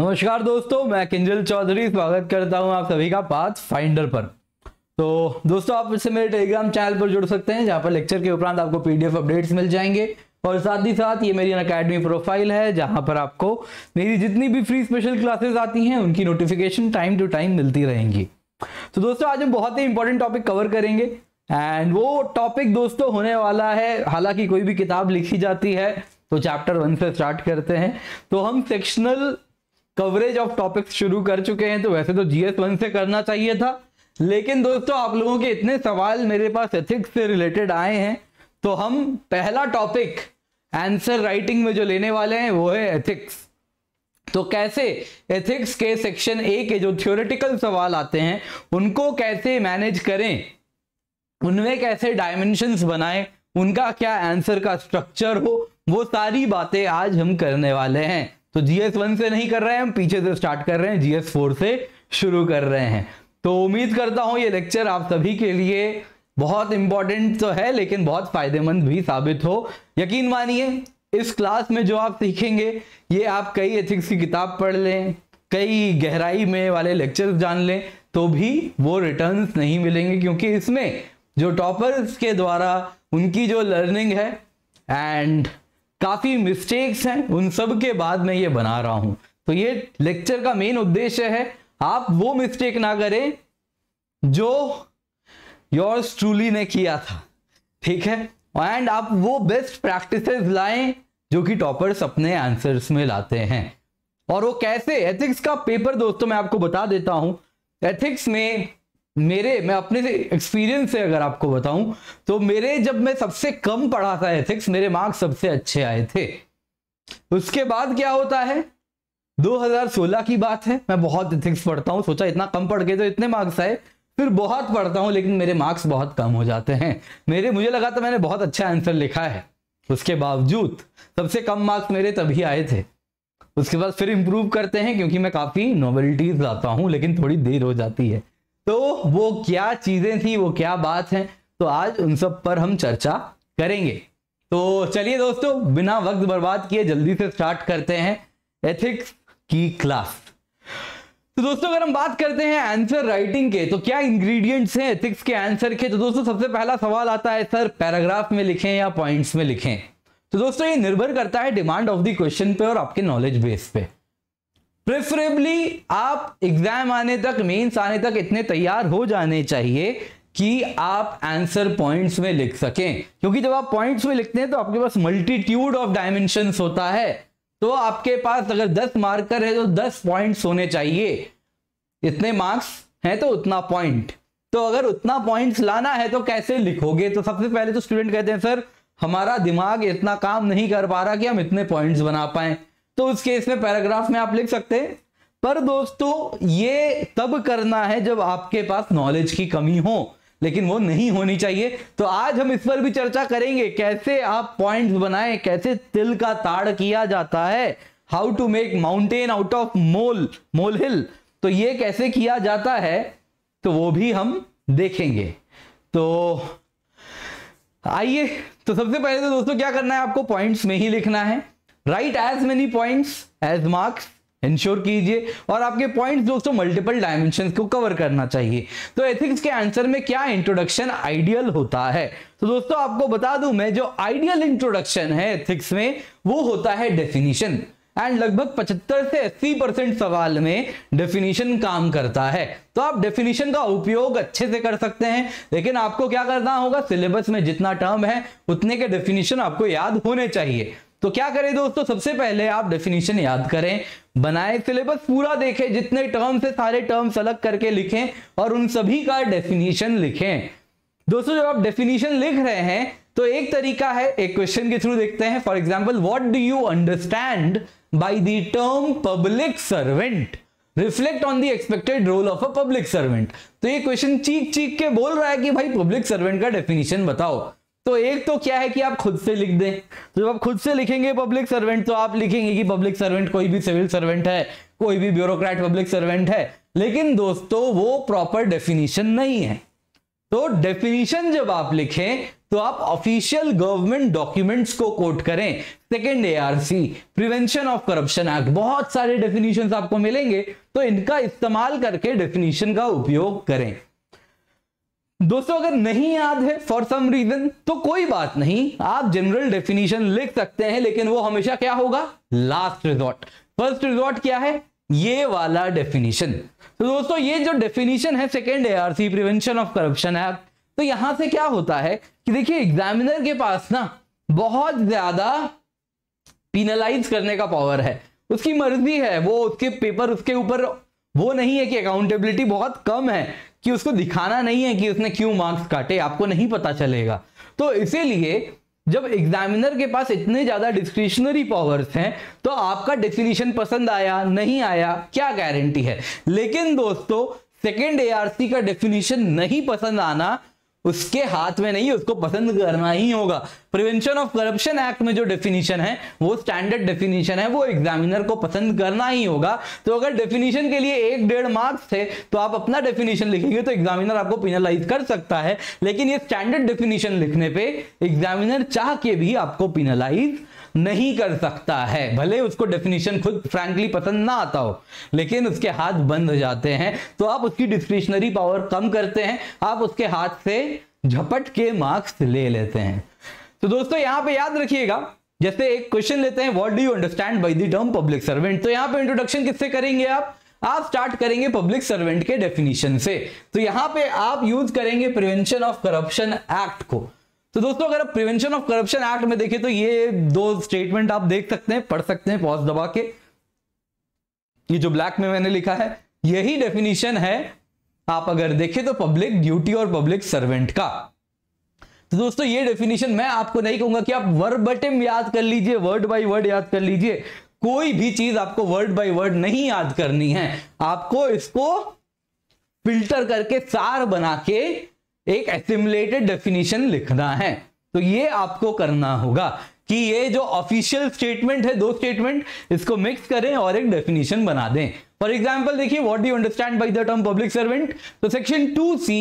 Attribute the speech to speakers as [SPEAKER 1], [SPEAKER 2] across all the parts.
[SPEAKER 1] नमस्कार दोस्तों मैं किंजल चौधरी स्वागत करता हूं आप सभी का पाथ फाइंडर पर तो दोस्तों आप इससे मेरे टेलीग्राम चैनल पर जुड़ सकते हैं जहां पर लेक्चर के उपरांत आपको पीडीएफ अपडेट्स मिल जाएंगे और साथ ही साथ ये मेरी अकेडमी प्रोफाइल है जहां पर आपको मेरी जितनी भी फ्री स्पेशल क्लासेस आती हैं उनकी नोटिफिकेशन टाइम टू टाइम मिलती रहेंगी तो दोस्तों आज हम बहुत ही इंपॉर्टेंट टॉपिक कवर करेंगे एंड वो टॉपिक दोस्तों होने वाला है हालांकि कोई भी किताब लिखी जाती है तो चैप्टर वन से स्टार्ट करते हैं तो हम सेक्शनल कवरेज ऑफ टॉपिक्स शुरू कर चुके हैं तो वैसे तो जीएस वन से करना चाहिए था लेकिन दोस्तों आप लोगों के इतने सवाल मेरे पास एथिक्स से रिलेटेड आए हैं तो हम पहला टॉपिक आंसर राइटिंग में जो लेने वाले हैं वो है एथिक्स तो कैसे एथिक्स के सेक्शन ए के जो थियोरिटिकल सवाल आते हैं उनको कैसे मैनेज करें उनमें कैसे डायमेंशन बनाए उनका क्या आंसर का स्ट्रक्चर हो वो सारी बातें आज हम करने वाले हैं तो जीएस वन से नहीं कर रहे हैं हम पीछे से स्टार्ट कर रहे हैं जीएस फोर से शुरू कर रहे हैं तो उम्मीद करता हूं ये लेक्चर आप सभी के लिए बहुत इंपॉर्टेंट तो है लेकिन बहुत फायदेमंद भी साबित हो यकीन मानिए इस क्लास में जो आप सीखेंगे ये आप कई एथिक्स की किताब पढ़ लें कई गहराई में वाले लेक्चर्स जान लें तो भी वो रिटर्न्स नहीं मिलेंगे क्योंकि इसमें जो टॉपर्स के द्वारा उनकी जो लर्निंग है एंड काफ़ी मिस्टेक्स हैं उन सब के बाद मैं ये बना रहा हूं तो ये लेक्चर का मेन उद्देश्य है आप वो मिस्टेक ना करें जो योर्स ट्रूली ने किया था ठीक है एंड आप वो बेस्ट प्रैक्टिसेस लाएं जो कि टॉपर्स अपने आंसर्स में लाते हैं और वो कैसे एथिक्स का पेपर दोस्तों मैं आपको बता देता हूं एथिक्स में मेरे मैं अपने एक्सपीरियंस से अगर आपको बताऊं तो मेरे जब मैं सबसे कम पढ़ा था एथिक्स मेरे मार्क्स सबसे अच्छे आए थे उसके बाद क्या होता है 2016 की बात है मैं बहुत एथिक्स पढ़ता हूँ सोचा इतना कम पढ़ गए तो इतने मार्क्स आए फिर बहुत पढ़ता हूँ लेकिन मेरे मार्क्स बहुत कम हो जाते हैं मेरे मुझे लगा था मैंने बहुत अच्छा आंसर लिखा है उसके बावजूद सबसे कम मार्क्स मेरे तभी आए थे उसके बाद फिर इम्प्रूव करते हैं क्योंकि मैं काफ़ी नॉवेल्टीज लाता हूँ लेकिन थोड़ी देर हो जाती है तो वो क्या चीजें थी वो क्या बात है तो आज उन सब पर हम चर्चा करेंगे तो चलिए दोस्तों बिना वक्त बर्बाद किए जल्दी से स्टार्ट करते हैं एथिक्स की क्लास तो दोस्तों अगर हम बात करते हैं आंसर राइटिंग के तो क्या इंग्रेडिएंट्स हैं एथिक्स के आंसर के तो दोस्तों सबसे पहला सवाल आता है सर पैराग्राफ में लिखें या पॉइंट्स में लिखें तो दोस्तों ये निर्भर करता है डिमांड ऑफ द क्वेश्चन पे और आपके नॉलेज बेस पे प्रेफरेबली आप एग्जाम आने तक मेंस आने तक इतने तैयार हो जाने चाहिए कि आप आंसर पॉइंट्स में लिख सकें क्योंकि जब आप पॉइंट्स में लिखते हैं तो आपके पास मल्टीट्यूड ऑफ डायमेंशन होता है तो आपके पास अगर 10 मार्कर है तो 10 पॉइंट्स होने चाहिए इतने मार्क्स हैं तो उतना पॉइंट तो अगर उतना पॉइंट्स लाना है तो कैसे लिखोगे तो सबसे पहले तो स्टूडेंट कहते हैं सर हमारा दिमाग इतना काम नहीं कर पा रहा कि हम इतने पॉइंट्स बना पाएं तो उस केस में पैराग्राफ में आप लिख सकते हैं पर दोस्तों ये तब करना है जब आपके पास नॉलेज की कमी हो लेकिन वो नहीं होनी चाहिए तो आज हम इस पर भी चर्चा करेंगे कैसे आप पॉइंट्स बनाए कैसे तिल का ताड़ किया जाता है how to make mountain out of mole molehill तो ये कैसे किया जाता है तो वो भी हम देखेंगे तो आइए तो सबसे पहले तो दोस्तों क्या करना है आपको पॉइंट्स में ही लिखना है right as many point as marks ensure कीजिए और आपके पॉइंट्स दोस्तों मल्टीपल डायमेंशन को कवर करना चाहिए तो एथिक्स के आंसर में क्या इंट्रोडक्शन आइडियल होता है तो दोस्तों आपको बता दूं मैं जो आइडियल इंट्रोडक्शन है एथिक्स में वो होता है डेफिनेशन एंड लगभग 75 से 80 परसेंट सवाल में डेफिनेशन काम करता है तो आप डेफिनेशन का उपयोग अच्छे से कर सकते हैं लेकिन आपको क्या करना होगा सिलेबस में जितना टर्म है उतने के डेफिनेशन आपको याद होने चाहिए तो क्या करें दोस्तों सबसे पहले आप डेफिनेशन याद करें बनाए सिलेबस पूरा देखें जितने टर्म्स है सारे टर्म्स अलग करके लिखें और उन सभी का डेफिनेशन लिखें दोस्तों जब आप डेफिनेशन लिख रहे हैं तो एक तरीका है एक क्वेश्चन के थ्रू देखते हैं for example what do you understand by the term public servant reflect on the expected role of a public servant तो ये क्वेश्चन चीख चीख के बोल रहा है कि भाई पब्लिक सर्वेंट का डेफिनेशन बताओ तो एक तो क्या है कि आप खुद से लिख दें जब आप खुद से लिखेंगे पब्लिक सर्वेंट तो आप लिखेंगे कि पब्लिक सर्वेंट कोई भी सिविल सर्वेंट है कोई भी ब्यूरोक्रेट पब्लिक सर्वेंट है लेकिन दोस्तों वो प्रॉपर डेफिनेशन नहीं है तो डेफिनेशन जब आप लिखें तो आप ऑफिशियल गवर्नमेंट डॉक्यूमेंट्स को कोट करें second ARC prevention of corruption act बहुत सारे डेफिनेशन आपको मिलेंगे तो इनका इस्तेमाल करके डेफिनेशन का उपयोग करें दोस्तों अगर नहीं याद है फॉर सम रीजन तो कोई बात नहीं आप जनरल डेफिनेशन लिख सकते हैं लेकिन वो हमेशा क्या होगा लास्ट रिजॉर्ट फर्स्ट रिजॉर्ट क्या है ये वाला डेफिनेशन तो दोस्तों ये जो डेफिनेशन है second ARC prevention of corruption act तो यहां से क्या होता है कि देखिए एग्जामिनर के पास ना बहुत ज्यादा पिनलाइज करने का पावर है उसकी मर्जी है वो उसके पेपर उसके ऊपर वो नहीं है कि अकाउंटेबिलिटी बहुत कम है कि उसको दिखाना नहीं है कि उसने क्यों मार्क्स काटे आपको नहीं पता चलेगा तो इसीलिए जब एग्जामिनर के पास इतने ज्यादा डिस्क्रिशनरी पावर्स हैं तो आपका डेफिनेशन पसंद आया नहीं आया क्या गारंटी है लेकिन दोस्तों सेकेंड एआरसी का डेफिनेशन नहीं पसंद आना उसके हाथ में नहीं उसको पसंद करना ही होगा प्रिवेंशन ऑफ करप्शन एक्ट में जो डेफिनेशन है वो स्टैंडर्ड डेफिनेशन है वो एग्जामिनर को पसंद करना ही होगा तो अगर डेफिनेशन के लिए एक डेढ़ मार्क्स थे तो आप अपना डेफिनेशन लिखेंगे तो एग्जामिनर आपको पिनलाइज कर सकता है लेकिन ये स्टैंडर्ड डेफिनेशन लिखने पर एग्जामिनर चाह के भी आपको पिनलाइज नहीं कर सकता है भले उसको डेफिनेशन खुद फ्रैंकली पसंद ना आता हो लेकिन उसके हाथ बंद हो जाते हैं तो आप उसकी डिस्क्रिशनरी पावर कम करते हैं आप उसके हाथ से झपट के मार्क्स ले लेते हैं तो दोस्तों यहां पे याद रखिएगा जैसे एक क्वेश्चन लेते हैं what do you understand by the term public servant तो यहां पे इंट्रोडक्शन किससे करेंगे आप आप स्टार्ट करेंगे पब्लिक सर्वेंट के डेफिनेशन से तो यहां पे आप यूज करेंगे प्रिवेंशन ऑफ करप्शन एक्ट को तो दोस्तों अगर आप प्रिवेंशन ऑफ करप्शन एक्ट में देखें तो ये दो स्टेटमेंट आप देख सकते हैं पढ़ सकते हैं पॉज दबा के ये जो ब्लैक में मैंने लिखा है यही डेफिनेशन है आप अगर देखें तो पब्लिक ड्यूटी और पब्लिक सर्वेंट का तो दोस्तों ये डेफिनेशन मैं आपको नहीं कहूंगा कि आप बटेम याद कर लीजिए वर्ड बाय वर्ड याद कर लीजिए कोई भी चीज आपको वर्ड बाय वर्ड नहीं याद करनी है आपको इसको फिल्टर करके सार बना के एक एसिमुलेटेड डेफिनेशन लिखना है तो ये आपको करना होगा कि ये जो ऑफिशियल स्टेटमेंट है दो स्टेटमेंट इसको मिक्स करें और एक डेफिनेशन बना दें फॉर एग्जाम्पल देखिए what do understand by the term public servant तो section two C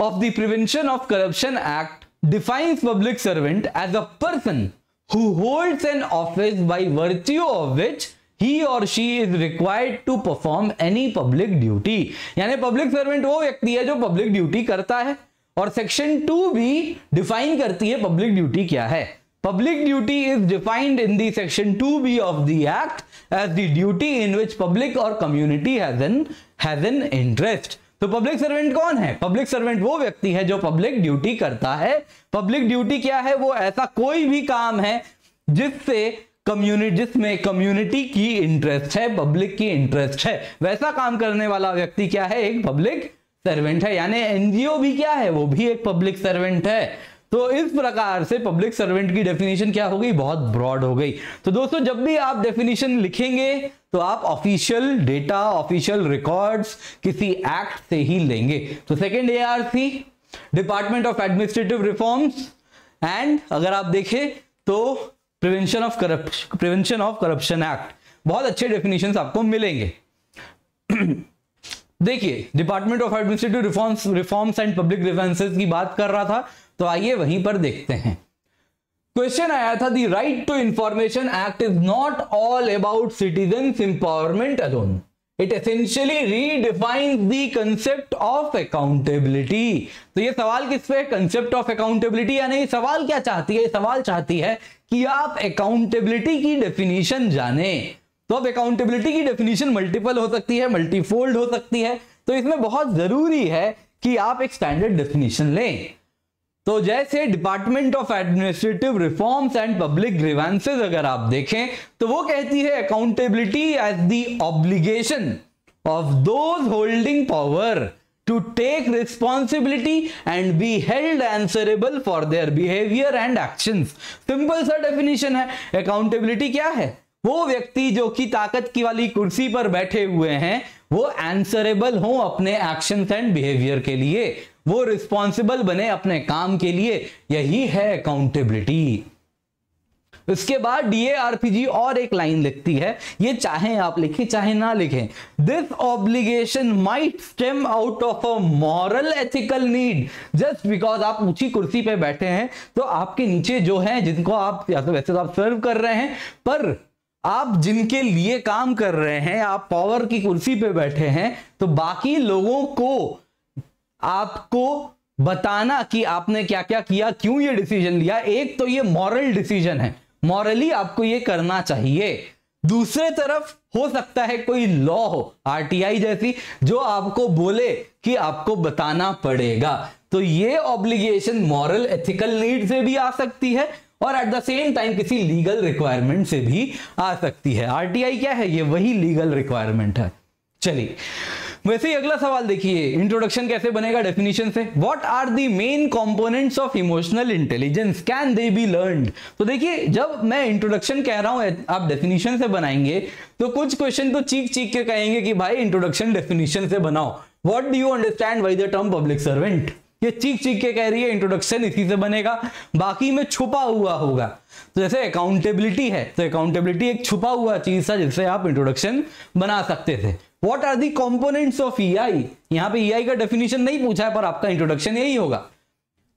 [SPEAKER 1] of the prevention of corruption act defines public servant as a person who holds an office by virtue of which he और she is required to perform any public duty यानी public servant वो व्यक्ति है जो public duty करता है और section two भी डिफाइन करती है पब्लिक ड्यूटी क्या है Public duty is defined in the section 2b of the act as the duty in which public or community has an has an interest. तो public servant कौन है public servant वो व्यक्ति है जो पब्लिक ड्यूटी करता है पब्लिक ड्यूटी क्या है वो ऐसा कोई भी काम है जिससे कम्युनिटी जिसमें कम्युनिटी की इंटरेस्ट है पब्लिक की इंटरेस्ट है वैसा काम करने वाला व्यक्ति क्या है एक पब्लिक सर्वेंट है यानी एनजीओ भी क्या है वो भी एक पब्लिक सर्वेंट है तो इस प्रकार से पब्लिक सर्वेंट की डेफिनेशन क्या हो गई बहुत ब्रॉड हो गई तो दोस्तों जब भी आप डेफिनेशन लिखेंगे तो आप ऑफिशियल डेटा ऑफिशियल रिकॉर्ड्स किसी एक्ट से ही लेंगे तो second A R C department of administrative reforms and अगर आप देखें तो prevention of corruption prevention of corruption act बहुत अच्छे डेफिनेशन आपको मिलेंगे देखिए department of administrative reforms reforms and public defences की बात कर रहा था तो आइए वहीं पर देखते हैं क्वेश्चन आया था the right to information act is not all about citizen empowerment alone it essentially redefine the concept of accountability तो ये सवाल किस पे कंसेप्ट ऑफ अकाउंटेबिलिटी यानी सवाल क्या चाहती है सवाल चाहती है कि आप अकाउंटेबिलिटी की डेफिनेशन जाने तो अब अकाउंटेबिलिटी की डेफिनेशन मल्टीपल हो सकती है मल्टीफोल्ड हो सकती है तो इसमें बहुत जरूरी है कि आप एक स्टैंडर्ड डेफिनेशन लें तो जैसे department of administrative reforms and public grievances अगर आप देखें तो वो कहती है accountability as the obligation of those holding power to take responsibility and be held answerable for their behaviour and action simple सा डेफिनेशन है अकाउंटेबिलिटी क्या है वो व्यक्ति जो कि ताकत की वाली कुर्सी पर बैठे हुए हैं वो एंसरेबल हो अपने एक्शन एंड बिहेवियर के लिए वो रिस्पॉन्सिबल बने अपने काम के लिए यही है अकाउंटेबिलिटी उसके बाद डीएआरपीजी और एक लाइन लिखती है ये चाहे आप लिखें चाहे ना लिखें this obligation might stem out of a moral ethical need just because आप ऊंची कुर्सी पे बैठे हैं तो आपके नीचे जो है जिनको आप या तो वैसे तो आप सर्व कर रहे हैं पर आप जिनके लिए काम कर रहे हैं आप पावर की कुर्सी पे बैठे हैं तो बाकी लोगों को आपको बताना कि आपने क्या क्या किया क्यों ये डिसीजन लिया एक तो ये मॉरल डिसीजन है मॉरली आपको ये करना चाहिए दूसरे तरफ हो सकता है कोई लॉ हो आरटीआई जैसी जो आपको बोले कि आपको बताना पड़ेगा तो ये ऑब्लिगेशन मॉरल एथिकल नीड से भी आ सकती है और एट द सेम टाइम किसी लीगल रिक्वायरमेंट से भी आ सकती है आरटीआई क्या है ये वही लीगल रिक्वायरमेंट है चलिए वैसे ही अगला सवाल देखिए इंट्रोडक्शन कैसे बनेगा डेफिनेशन से what are the main components of emotional intelligence can they be learn तो देखिए जब मैं इंट्रोडक्शन कह रहा हूं आप डेफिनेशन से बनाएंगे तो कुछ क्वेश्चन तो चीख चीख के कहेंगे कि भाई इंट्रोडक्शन डेफिनेशन से बनाओ what do you understand by the term public servant ये चीख चीख के कह रही है इंट्रोडक्शन इसी से बनेगा बाकी में छुपा हुआ होगा तो जैसे अकाउंटेबिलिटी है तो अकाउंटेबिलिटी एक छुपा हुआ चीज था जिससे आप इंट्रोडक्शन बना सकते थे what are the components of E I यहाँ पे ई e आई का डेफिनेशन नहीं पूछा है पर आपका इंट्रोडक्शन यही होगा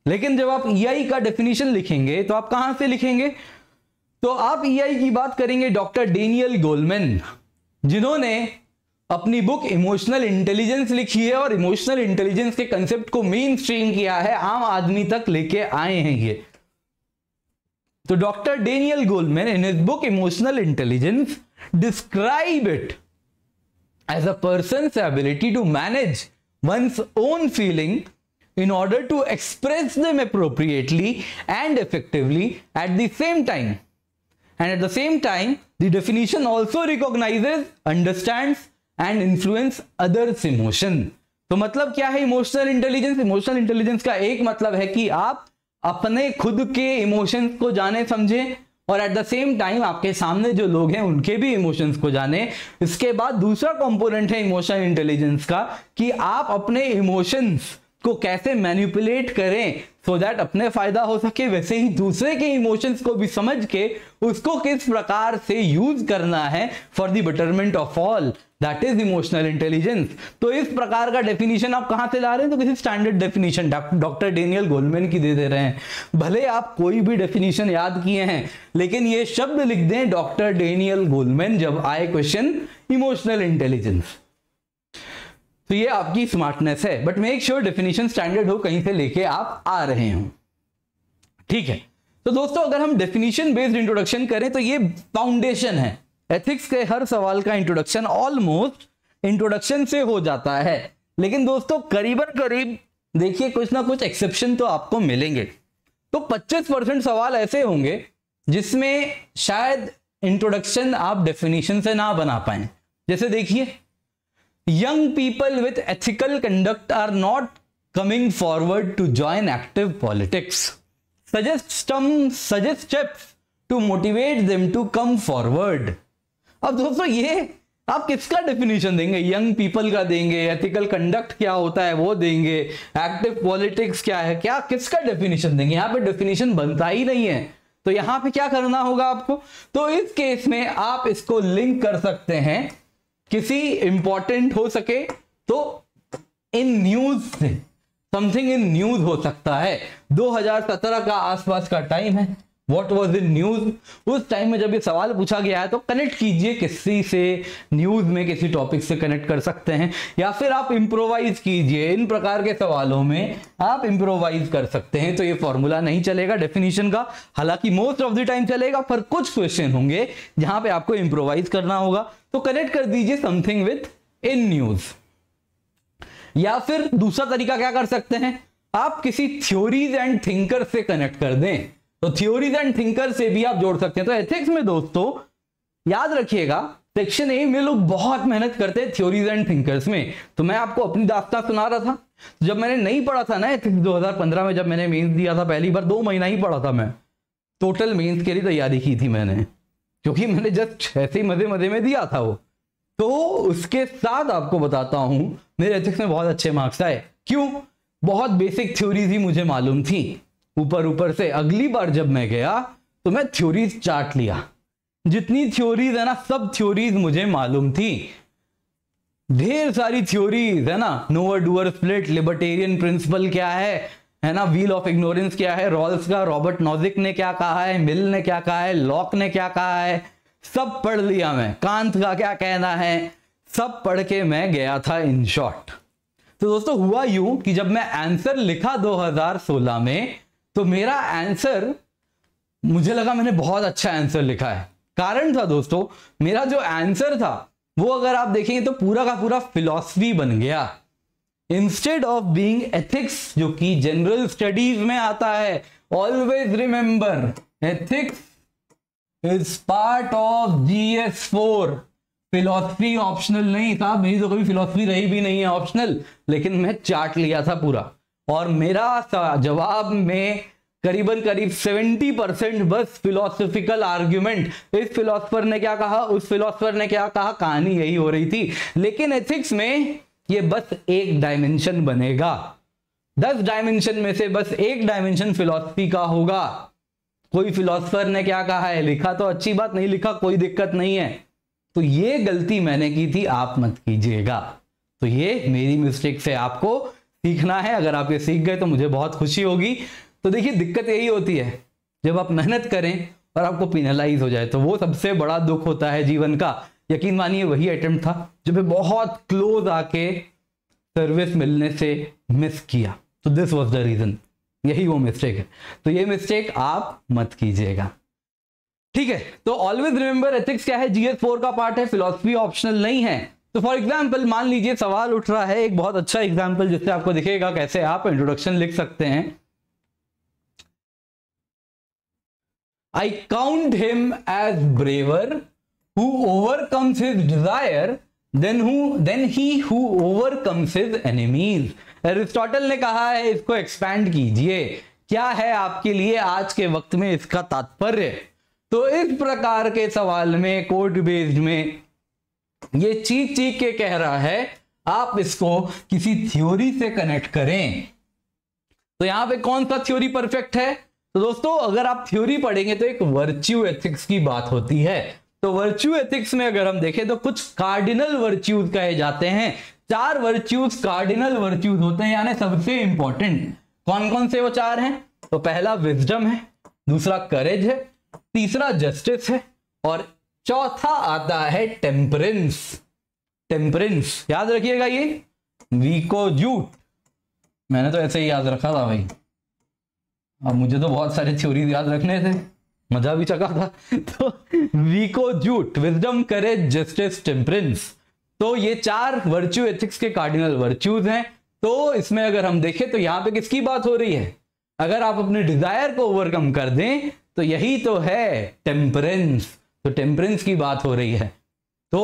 [SPEAKER 1] लेकिन जब आप ई e आई का डेफिनेशन लिखेंगे तो आप कहां से लिखेंगे तो आप ई e आई की बात करेंगे डॉक्टर डेनियल गोलमेन जिन्होंने अपनी बुक इमोशनल इंटेलिजेंस लिखी है और इमोशनल इंटेलिजेंस के कंसेप्ट को मेन स्ट्रीम किया है आम आदमी तक लेके आए हैं ये तो doctor Daniel Goleman in his book emotional intelligence describe it as a person's ability to manage one's own feeling in order to express them appropriately and effectively at the same time. And at the same time, the definition also recognizes, understands and influence others' emotion. तो मतलब क्या है emotional intelligence emotional intelligence का एक मतलब है कि आप अपने खुद के इमोशंस को जाने समझें और एट द सेम टाइम आपके सामने जो लोग हैं उनके भी इमोशंस को जाने इसके बाद दूसरा कंपोनेंट है इमोशनल इंटेलिजेंस का कि आप अपने इमोशंस को कैसे मैनिपुलेट करें सो so दैट अपने फायदा हो सके वैसे ही दूसरे के इमोशंस को भी समझ के उसको किस प्रकार से यूज करना है for the betterment of all that is emotional intelligence तो इस प्रकार का डेफिनेशन आप कहां से ला रहे हैं तो किसी standard definition doctor Daniel Goleman की दे दे रहे हैं भले आप कोई भी डेफिनेशन याद किए हैं लेकिन ये शब्द लिख दें डॉक्टर डेनियल गोलमेन जब आए क्वेश्चन इमोशनल इंटेलिजेंस तो ये आपकी स्मार्टनेस है but make sure definition standard हो कहीं से लेके आप आ रहे हो ठीक है तो दोस्तों अगर हम डेफिनेशन बेस्ड इंट्रोडक्शन करें तो ये फाउंडेशन है एथिक्स के हर सवाल का इंट्रोडक्शन ऑलमोस्ट इंट्रोडक्शन से हो जाता है लेकिन दोस्तों करीबन करीब देखिए कुछ ना कुछ एक्सेप्शन तो आपको मिलेंगे तो 25 परसेंट सवाल ऐसे होंगे जिसमें शायद इंट्रोडक्शन आप डेफिनेशन से ना बना पाए जैसे देखिए young people with ethical conduct are not coming forward to join active politics suggest suggest steps to motivate them to come forward अब दोस्तों ये आप किसका डेफिनेशन देंगे यंग पीपल का देंगे एथिकल कंडक्ट क्या होता है वो देंगे एक्टिव पॉलिटिक्स क्या है क्या किसका डेफिनेशन देंगे यहाँ पे डेफिनेशन बनता ही नहीं है तो यहां पे क्या करना होगा आपको तो इस केस में आप इसको लिंक कर सकते हैं किसी इंपॉर्टेंट हो सके तो इन न्यूज से समथिंग इन न्यूज हो सकता है 2017 का आसपास का टाइम है वॉट वॉज इन न्यूज उस टाइम में जब ये सवाल पूछा गया है तो कनेक्ट कीजिए किसी से न्यूज में किसी टॉपिक से कनेक्ट कर सकते हैं या फिर आप इम्प्रोवाइज कीजिए इन प्रकार के सवालों में आप इम्प्रोवाइज कर सकते हैं तो ये फॉर्मूला नहीं चलेगा डेफिनेशन का हालांकि मोस्ट ऑफ द टाइम चलेगा पर कुछ क्वेश्चन होंगे जहां पे आपको इम्प्रोवाइज करना होगा तो कनेक्ट कर दीजिए समथिंग विथ इन न्यूज या फिर दूसरा तरीका क्या कर सकते हैं आप किसी थ्योरीज एंड थिंकर से कनेक्ट कर दें तो थ्योरीज एंड थिंकर से भी आप जोड़ सकते हैं तो एथिक्स में दोस्तों याद रखिएगा सेक्शन ए में लोग बहुत मेहनत करते हैं थ्योरीज एंड थिंकर्स में तो मैं आपको अपनी दास्ता सुना रहा था जब मैंने नहीं पढ़ा था ना एथिक्स 2015 में जब मैंने मेंस दिया था पहली बार दो महीना ही पढ़ा था मैं टोटल मेंस के लिए तैयारी की थी मैंने क्योंकि मैंने जस्ट ऐसे ही मजे मजे में दिया था वो तो उसके साथ आपको बताता हूं मेरे एथिक्स में बहुत अच्छे मार्क्स आए क्यों बहुत बेसिक थ्योरीज ही मुझे मालूम थी ऊपर ऊपर से अगली बार जब मैं गया तो मैं थ्योरीज चाट लिया जितनी थ्योरीज है ना सब थ्योरीज मुझे मालूम थी ढेर सारी थ्योरीज है ना knower doer split libertarian principle क्या है है ना व्हील ऑफ इग्नोरेंस क्या है रॉल्स का रॉबर्ट नॉजिक ने क्या कहा है मिल ने क्या कहा है लॉक ने क्या कहा है सब पढ़ लिया मैं कांत का क्या कहना है सब पढ़ के मैं गया था इन शॉर्ट तो दोस्तों हुआ यूं कि जब मैं आंसर लिखा 2016 में तो मेरा आंसर मुझे लगा मैंने बहुत अच्छा आंसर लिखा है कारण था दोस्तों मेरा जो आंसर था वो अगर आप देखेंगे तो पूरा का पूरा फिलॉसफी बन गया इंस्टेड ऑफ बीइंग एथिक्स जो कि जनरल स्टडीज में आता है always remember ethics is part of GS four philosophy optional नहीं था मेरी तो कभी फिलोसफी रही भी नहीं है ऑप्शनल लेकिन मैं चार्ट लिया था पूरा और मेरा जवाब में करीबन करीब 70 परसेंट बस फिलोसफिकल आर्ग्यूमेंट इस फिलोसफर ने क्या कहा उस फिलोसफर ने क्या कहा कहानी यही हो रही थी लेकिन एथिक्स में ये बस एक डायमेंशन बनेगा दस डायमेंशन में से बस एक डायमेंशन फिलोसफी का होगा कोई फिलोसफर ने क्या कहा है लिखा तो अच्छी बात नहीं लिखा कोई दिक्कत नहीं है तो ये गलती मैंने की थी आप मत कीजिएगा तो ये मेरी मिस्टेक से आपको सीखना है अगर आप ये सीख गए तो मुझे बहुत खुशी होगी तो देखिए दिक्कत यही होती है जब आप मेहनत करें और आपको पिनलाइज हो जाए तो वो सबसे बड़ा दुख होता है जीवन का यकीन मानिए वही अटेम्प्ट था जो मैं बहुत क्लोज आके सर्विस मिलने से मिस किया तो दिस वॉज द रीजन यही वो मिस्टेक है तो ये मिस्टेक आप मत कीजिएगा ठीक है तो ऑलवेज रिमेंबर एथिक्स क्या है जीएस फोर का पार्ट है फिलोसफी ऑप्शनल नहीं है तो फॉर एग्जाम्पल मान लीजिए सवाल उठ रहा है एक बहुत अच्छा एग्जाम्पल जिससे आपको दिखेगा कैसे आप इंट्रोडक्शन लिख सकते हैं I count him as braver who overcomes his desire then who then he who overcomes his enemies Aristotle ने कहा है इसको एक्सपैंड कीजिए क्या है आपके लिए आज के वक्त में इसका तात्पर्य तो इस प्रकार के सवाल में कोर्ट बेस्ड में ये चीख चीख के कह रहा है आप इसको किसी थ्योरी से कनेक्ट करें तो यहां पे कौन सा थ्योरी परफेक्ट है तो दोस्तों अगर आप थ्योरी पढ़ेंगे तो एक वर्च्यू एथिक्स की बात होती है तो वर्च्यू एथिक्स में अगर हम देखें तो कुछ कार्डिनल वर्च्यूज कहे जाते हैं चार वर्च्यूज कार्डिनल वर्च्यूज होते हैं यानी सबसे इंपॉर्टेंट कौन कौन से वो चार हैं तो पहला विजडम है दूसरा करेज है तीसरा जस्टिस है और चौथा आता है टेम्परेंस टेम्परेंस याद रखिएगा ये वीको जूट मैंने तो ऐसे ही याद रखा था भाई अब मुझे तो बहुत सारे थ्योरी याद रखने थे मजा भी चका था तो वीको जूट विजडम करे जस्टिस टेम्परेंस तो ये चार वर्च्यू एथिक्स के कार्डिनल वर्च्यूज हैं तो इसमें अगर हम देखें तो यहां पे किसकी बात हो रही है अगर आप अपने डिजायर को ओवरकम कर दें तो यही तो है टेम्परेंस तो टेम्परेंस की बात हो रही है तो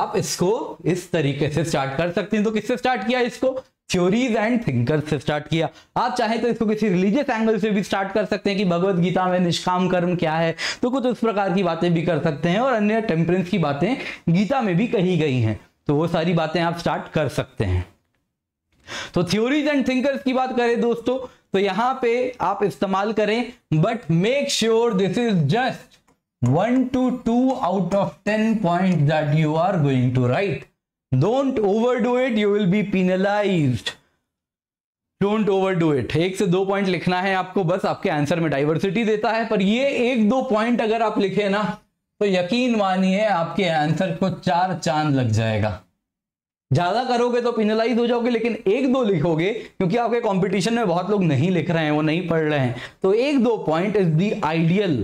[SPEAKER 1] आप इसको इस तरीके से स्टार्ट कर सकते हैं तो किससे स्टार्ट किया इसको थ्योरीज एंड थिंकर से स्टार्ट किया आप चाहे तो इसको किसी रिलीजियस एंगल से भी स्टार्ट कर सकते हैं कि भगवत गीता में निष्काम कर्म क्या है तो कुछ उस प्रकार की बातें भी कर सकते हैं और अन्य टेम्परेंस की बातें गीता में भी कही गई हैं तो वो सारी बातें आप स्टार्ट कर सकते हैं तो थ्योरीज एंड थिंकर्स की बात करें दोस्तों तो यहां पे आप इस्तेमाल करें but make sure this is just one to two out of ten point that you are going to write don't overdo it you will be penalise don't overdo it एक से दो point लिखना है आपको बस आपके answer में diversity देता है पर ये एक दो पॉइंट अगर आप लिखे ना तो यकीन मानिए आपके आंसर को चार चांद लग जाएगा ज्यादा करोगे तो पिनलाइज हो जाओगे लेकिन एक दो लिखोगे क्योंकि आपके कंपटीशन में बहुत लोग नहीं लिख रहे हैं वो नहीं पढ़ रहे हैं तो एक दो point is the ideal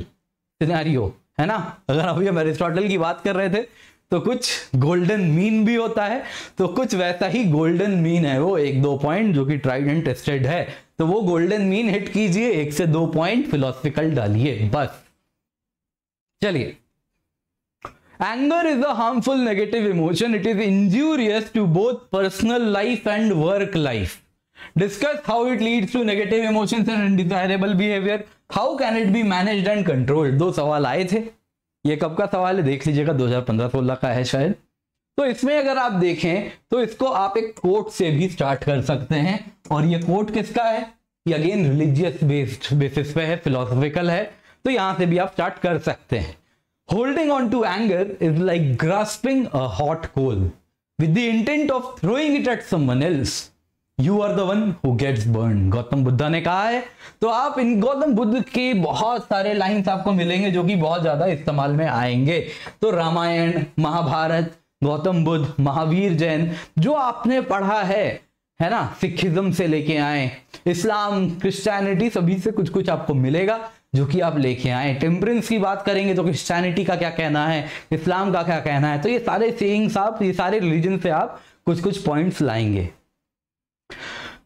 [SPEAKER 1] scenario है ना अगर आप ये एरिस्टोटल की बात कर रहे थे तो कुछ गोल्डन मीन भी होता है तो कुछ वैसा ही गोल्डन मीन है वो एक दो पॉइंट जो कि ट्राइड एंड टेस्टेड है तो वो गोल्डन मीन हिट कीजिए एक से दो पॉइंट फिलोसफिकल डालिए बस चलिए anger is a harmful negative emotion it is injurious to both personal life and work life discuss how it leads to negative emotion and desirable behaviour how can it be manage and controlled दो सवाल आए थे ये कब का सवाल है देख लीजिएगा 2015-16 का है शायद तो इसमें अगर आप देखें तो इसको आप एक कोट से भी स्टार्ट कर सकते हैं और ये कोट किसका है ये अगेन रिलीजियस बेस्ड बेसिस पे है फिलोसफिकल है तो यहां से भी आप स्टार्ट कर सकते हैं holding on to anger is like grasping a hot coal with the intent of throwing it at someone else you are the one who gets burn Gautam Buddha ने कहा है तो आप इन गौतम बुद्ध के बहुत सारे लाइन आपको मिलेंगे जो कि बहुत ज्यादा इस्तेमाल में आएंगे तो रामायण महाभारत गौतम बुद्ध महावीर जैन जो आपने पढ़ा है है ना सिखिज्म से लेके आए इस्लाम क्रिश्चियनिटी सभी से कुछ कुछ आपको मिलेगा जो कि आप लेके आए टेम्परेंस की बात करेंगे तो क्रिश्चियनिटी का क्या कहना है इस्लाम का क्या कहना है तो ये सारे सेंग्स आप ये सारे रिलीजन से आप कुछ कुछ पॉइंट्स लाएंगे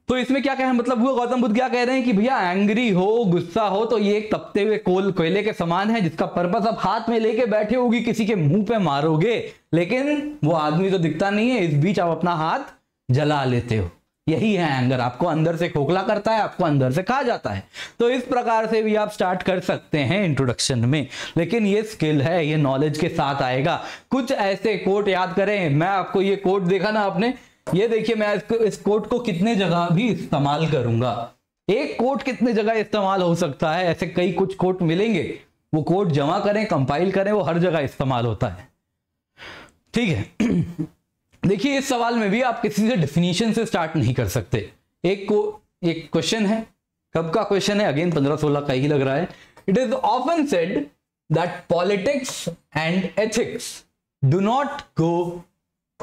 [SPEAKER 1] तो इसमें क्या कहें मतलब हुआ गौतम बुद्ध क्या कह रहे हैं कि भैया एंग्री हो गुस्सा हो तो ये एक तपते हुए कोल कोयले के समान है जिसका पर्पस आप हाथ में लेके बैठे होगी किसी के मुंह पे मारोगे लेकिन वो आदमी तो दिखता नहीं है इस बीच आप अपना हाथ जला लेते हो यही है एंगर आपको अंदर से खोखला करता है आपको अंदर से खा जाता है तो इस प्रकार से भी आप स्टार्ट कर सकते हैं इंट्रोडक्शन में लेकिन ये स्किल है ये नॉलेज के साथ आएगा कुछ ऐसे कोट याद करें मैं आपको ये कोट देखा ना आपने ये देखिए मैं इसको इस कोट को कितने जगह भी इस्तेमाल करूंगा एक कोट कितने जगह इस्तेमाल हो सकता है ऐसे कई कुछ कोट मिलेंगे वो कोट जमा करें कंपाइल करें वो हर जगह इस्तेमाल होता है ठीक है देखिए इस सवाल में भी आप किसी से डिफिनीशन से स्टार्ट नहीं कर सकते एक को एक क्वेश्चन है कब का क्वेश्चन है अगेन पंद्रह सोलह का ही लग रहा है it is often said that politics and ethics do not go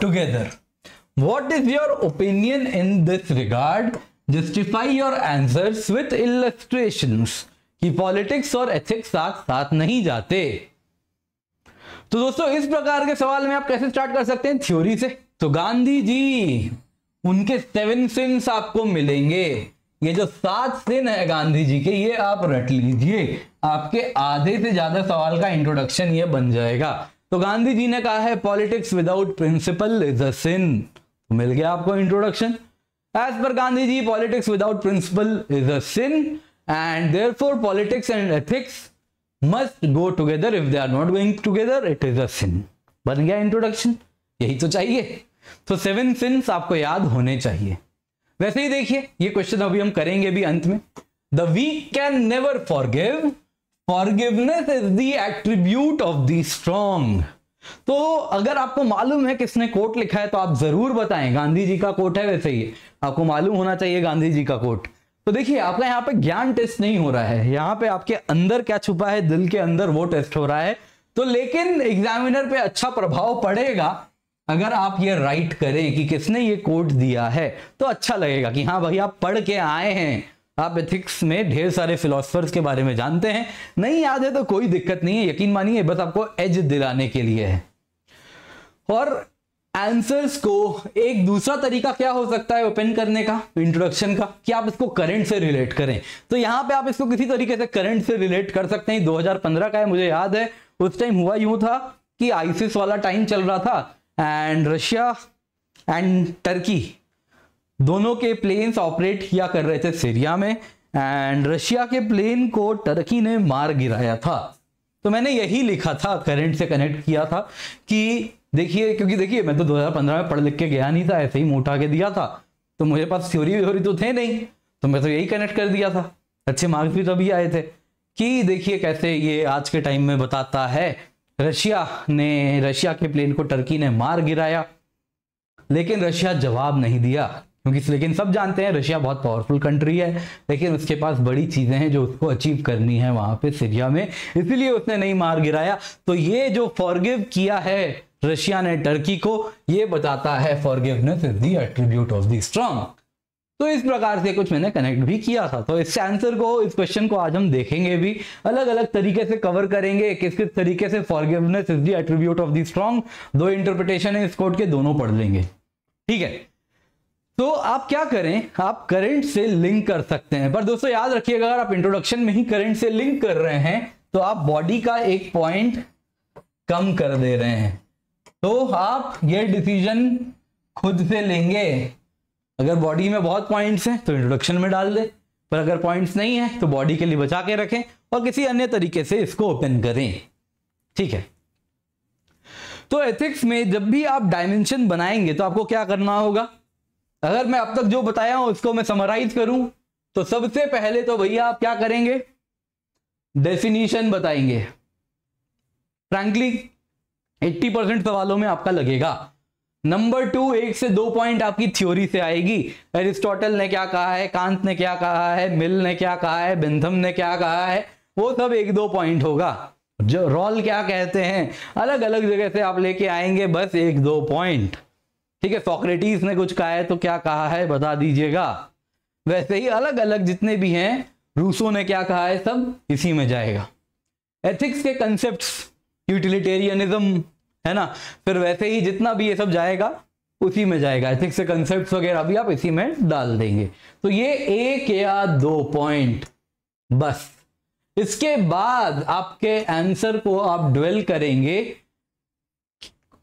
[SPEAKER 1] together What is your opinion in this regard? Justify your answers with illustrations. कि पॉलिटिक्स और एथिक्स साथ साथ नहीं जाते तो दोस्तों इस प्रकार के सवाल में आप कैसे स्टार्ट कर सकते हैं थ्योरी से तो गांधी जी उनके सेवन सिंस आपको मिलेंगे ये जो सात सिन है गांधी जी के ये आप रट लीजिए आपके आधे से ज्यादा सवाल का इंट्रोडक्शन ये बन जाएगा तो गांधी जी ने कहा है politics without principle is a sin मिल गया आपको introduction as per Gandhi ji politics without principle is an end therefore politics and ethics must go together if they are not going together it is an बन गया introduction यही तो चाहिए तो seven since आपको याद होने चाहिए वैसे ही देखिए ये क्वेश्चन अभी हम करेंगे भी अंत में the weak can never forgive forgiveness is the attribute of the strong तो अगर आपको मालूम है किसने कोट लिखा है तो आप जरूर बताएं गांधी जी का कोट है वैसे ही आपको मालूम होना चाहिए गांधी जी का कोट तो देखिए आपका यहाँ पे ज्ञान टेस्ट नहीं हो रहा है यहाँ पे आपके अंदर क्या छुपा है दिल के अंदर वो टेस्ट हो रहा है तो लेकिन एग्जामिनर पे अच्छा प्रभाव पड़ेगा अगर आप ये राइट करें कि किसने ये कोट दिया है तो अच्छा लगेगा कि हाँ भाई आप पढ़ के आए हैं आप एथिक्स में ढेर सारे फिलोसफर्स के बारे में जानते हैं नहीं याद है तो कोई दिक्कत नहीं है यकीन मानिए बस आपको एज दिलाने के लिए है और आंसर्स को एक दूसरा तरीका क्या हो सकता है ओपन करने का इंट्रोडक्शन का कि आप इसको करंट से रिलेट करें तो यहां पे आप इसको किसी तरीके से करंट से रिलेट कर सकते हैं 2015 का है मुझे याद है उस टाइम हुआ यूं था कि आईसिस वाला टाइम चल रहा था एंड रशिया एंड टर्की दोनों के प्लेन्स ऑपरेट किया कर रहे थे सीरिया में एंड रशिया के प्लेन को टर्की ने मार गिराया था तो मैंने यही लिखा था करंट से कनेक्ट किया था कि देखिए क्योंकि देखिए मैं तो 2015 में पढ़ लिख के गया नहीं था ऐसे ही मोटा के दिया था तो मेरे पास थ्योरी व्योरी तो थे नहीं तो मैं तो यही कनेक्ट कर दिया था अच्छे मार्क्स भी तभी आए थे कि देखिए कैसे ये आज के टाइम में बताता है रशिया ने रशिया के प्लेन को टर्की ने मार गिराया लेकिन रशिया जवाब नहीं दिया क्योंकि लेकिन सब जानते हैं रशिया बहुत पावरफुल कंट्री है लेकिन उसके पास बड़ी चीज़ें हैं जो उसको अचीव करनी है वहां पे सीरिया में इसीलिए उसने नहीं मार गिराया तो ये जो फॉरगिव किया है रशिया ने टर्की को ये बताता है forgiveness is the attribute of the strong तो इस प्रकार से कुछ मैंने कनेक्ट भी किया था तो इस आंसर को इस क्वेश्चन को आज हम देखेंगे भी अलग अलग तरीके से कवर करेंगे किस किस तरीके से forgiveness is the attribute of the strong दो इंटरप्रिटेशन है इस कोर्ट के दोनों पढ़ लेंगे ठीक है तो आप क्या करें आप करंट से लिंक कर सकते हैं पर दोस्तों याद रखिएगा अगर आप इंट्रोडक्शन में ही करंट से लिंक कर रहे हैं तो आप बॉडी का एक पॉइंट कम कर दे रहे हैं तो आप ये डिसीजन खुद से लेंगे अगर बॉडी में बहुत पॉइंट्स हैं तो इंट्रोडक्शन में डाल दें पर अगर पॉइंट्स नहीं है तो बॉडी के लिए बचा के रखें और किसी अन्य तरीके से इसको ओपन करें ठीक है तो एथिक्स में जब भी आप डायमेंशन बनाएंगे तो आपको क्या करना होगा अगर मैं अब तक जो बताया हूं उसको मैं समराइज करूं तो सबसे पहले तो भैया आप क्या करेंगे डेफिनेशन बताएंगे फ्रैंकली 80 परसेंट सवालों में आपका लगेगा नंबर टू एक से दो पॉइंट आपकी थ्योरी से आएगी एरिस्टोटल ने क्या कहा है कांत ने क्या कहा है मिल ने क्या कहा है बिंधम ने क्या कहा है वो सब एक दो पॉइंट होगा जो रोल क्या कहते हैं अलग अलग जगह से आप लेके आएंगे बस एक दो पॉइंट ठीक है सोक्रेटिस ने कुछ कहा है तो क्या कहा है बता दीजिएगा वैसे ही अलग अलग जितने भी हैं रूसो ने क्या कहा है सब इसी में जाएगा एथिक्स के कंसेप्ट यूटिलिटेरियनिज्म है ना फिर वैसे ही जितना भी ये सब जाएगा उसी में जाएगा एथिक्स के कंसेप्ट वगैरह भी आप इसी में डाल देंगे तो ये एक या दो पॉइंट बस इसके बाद आपके आंसर को आप ड्वेल करेंगे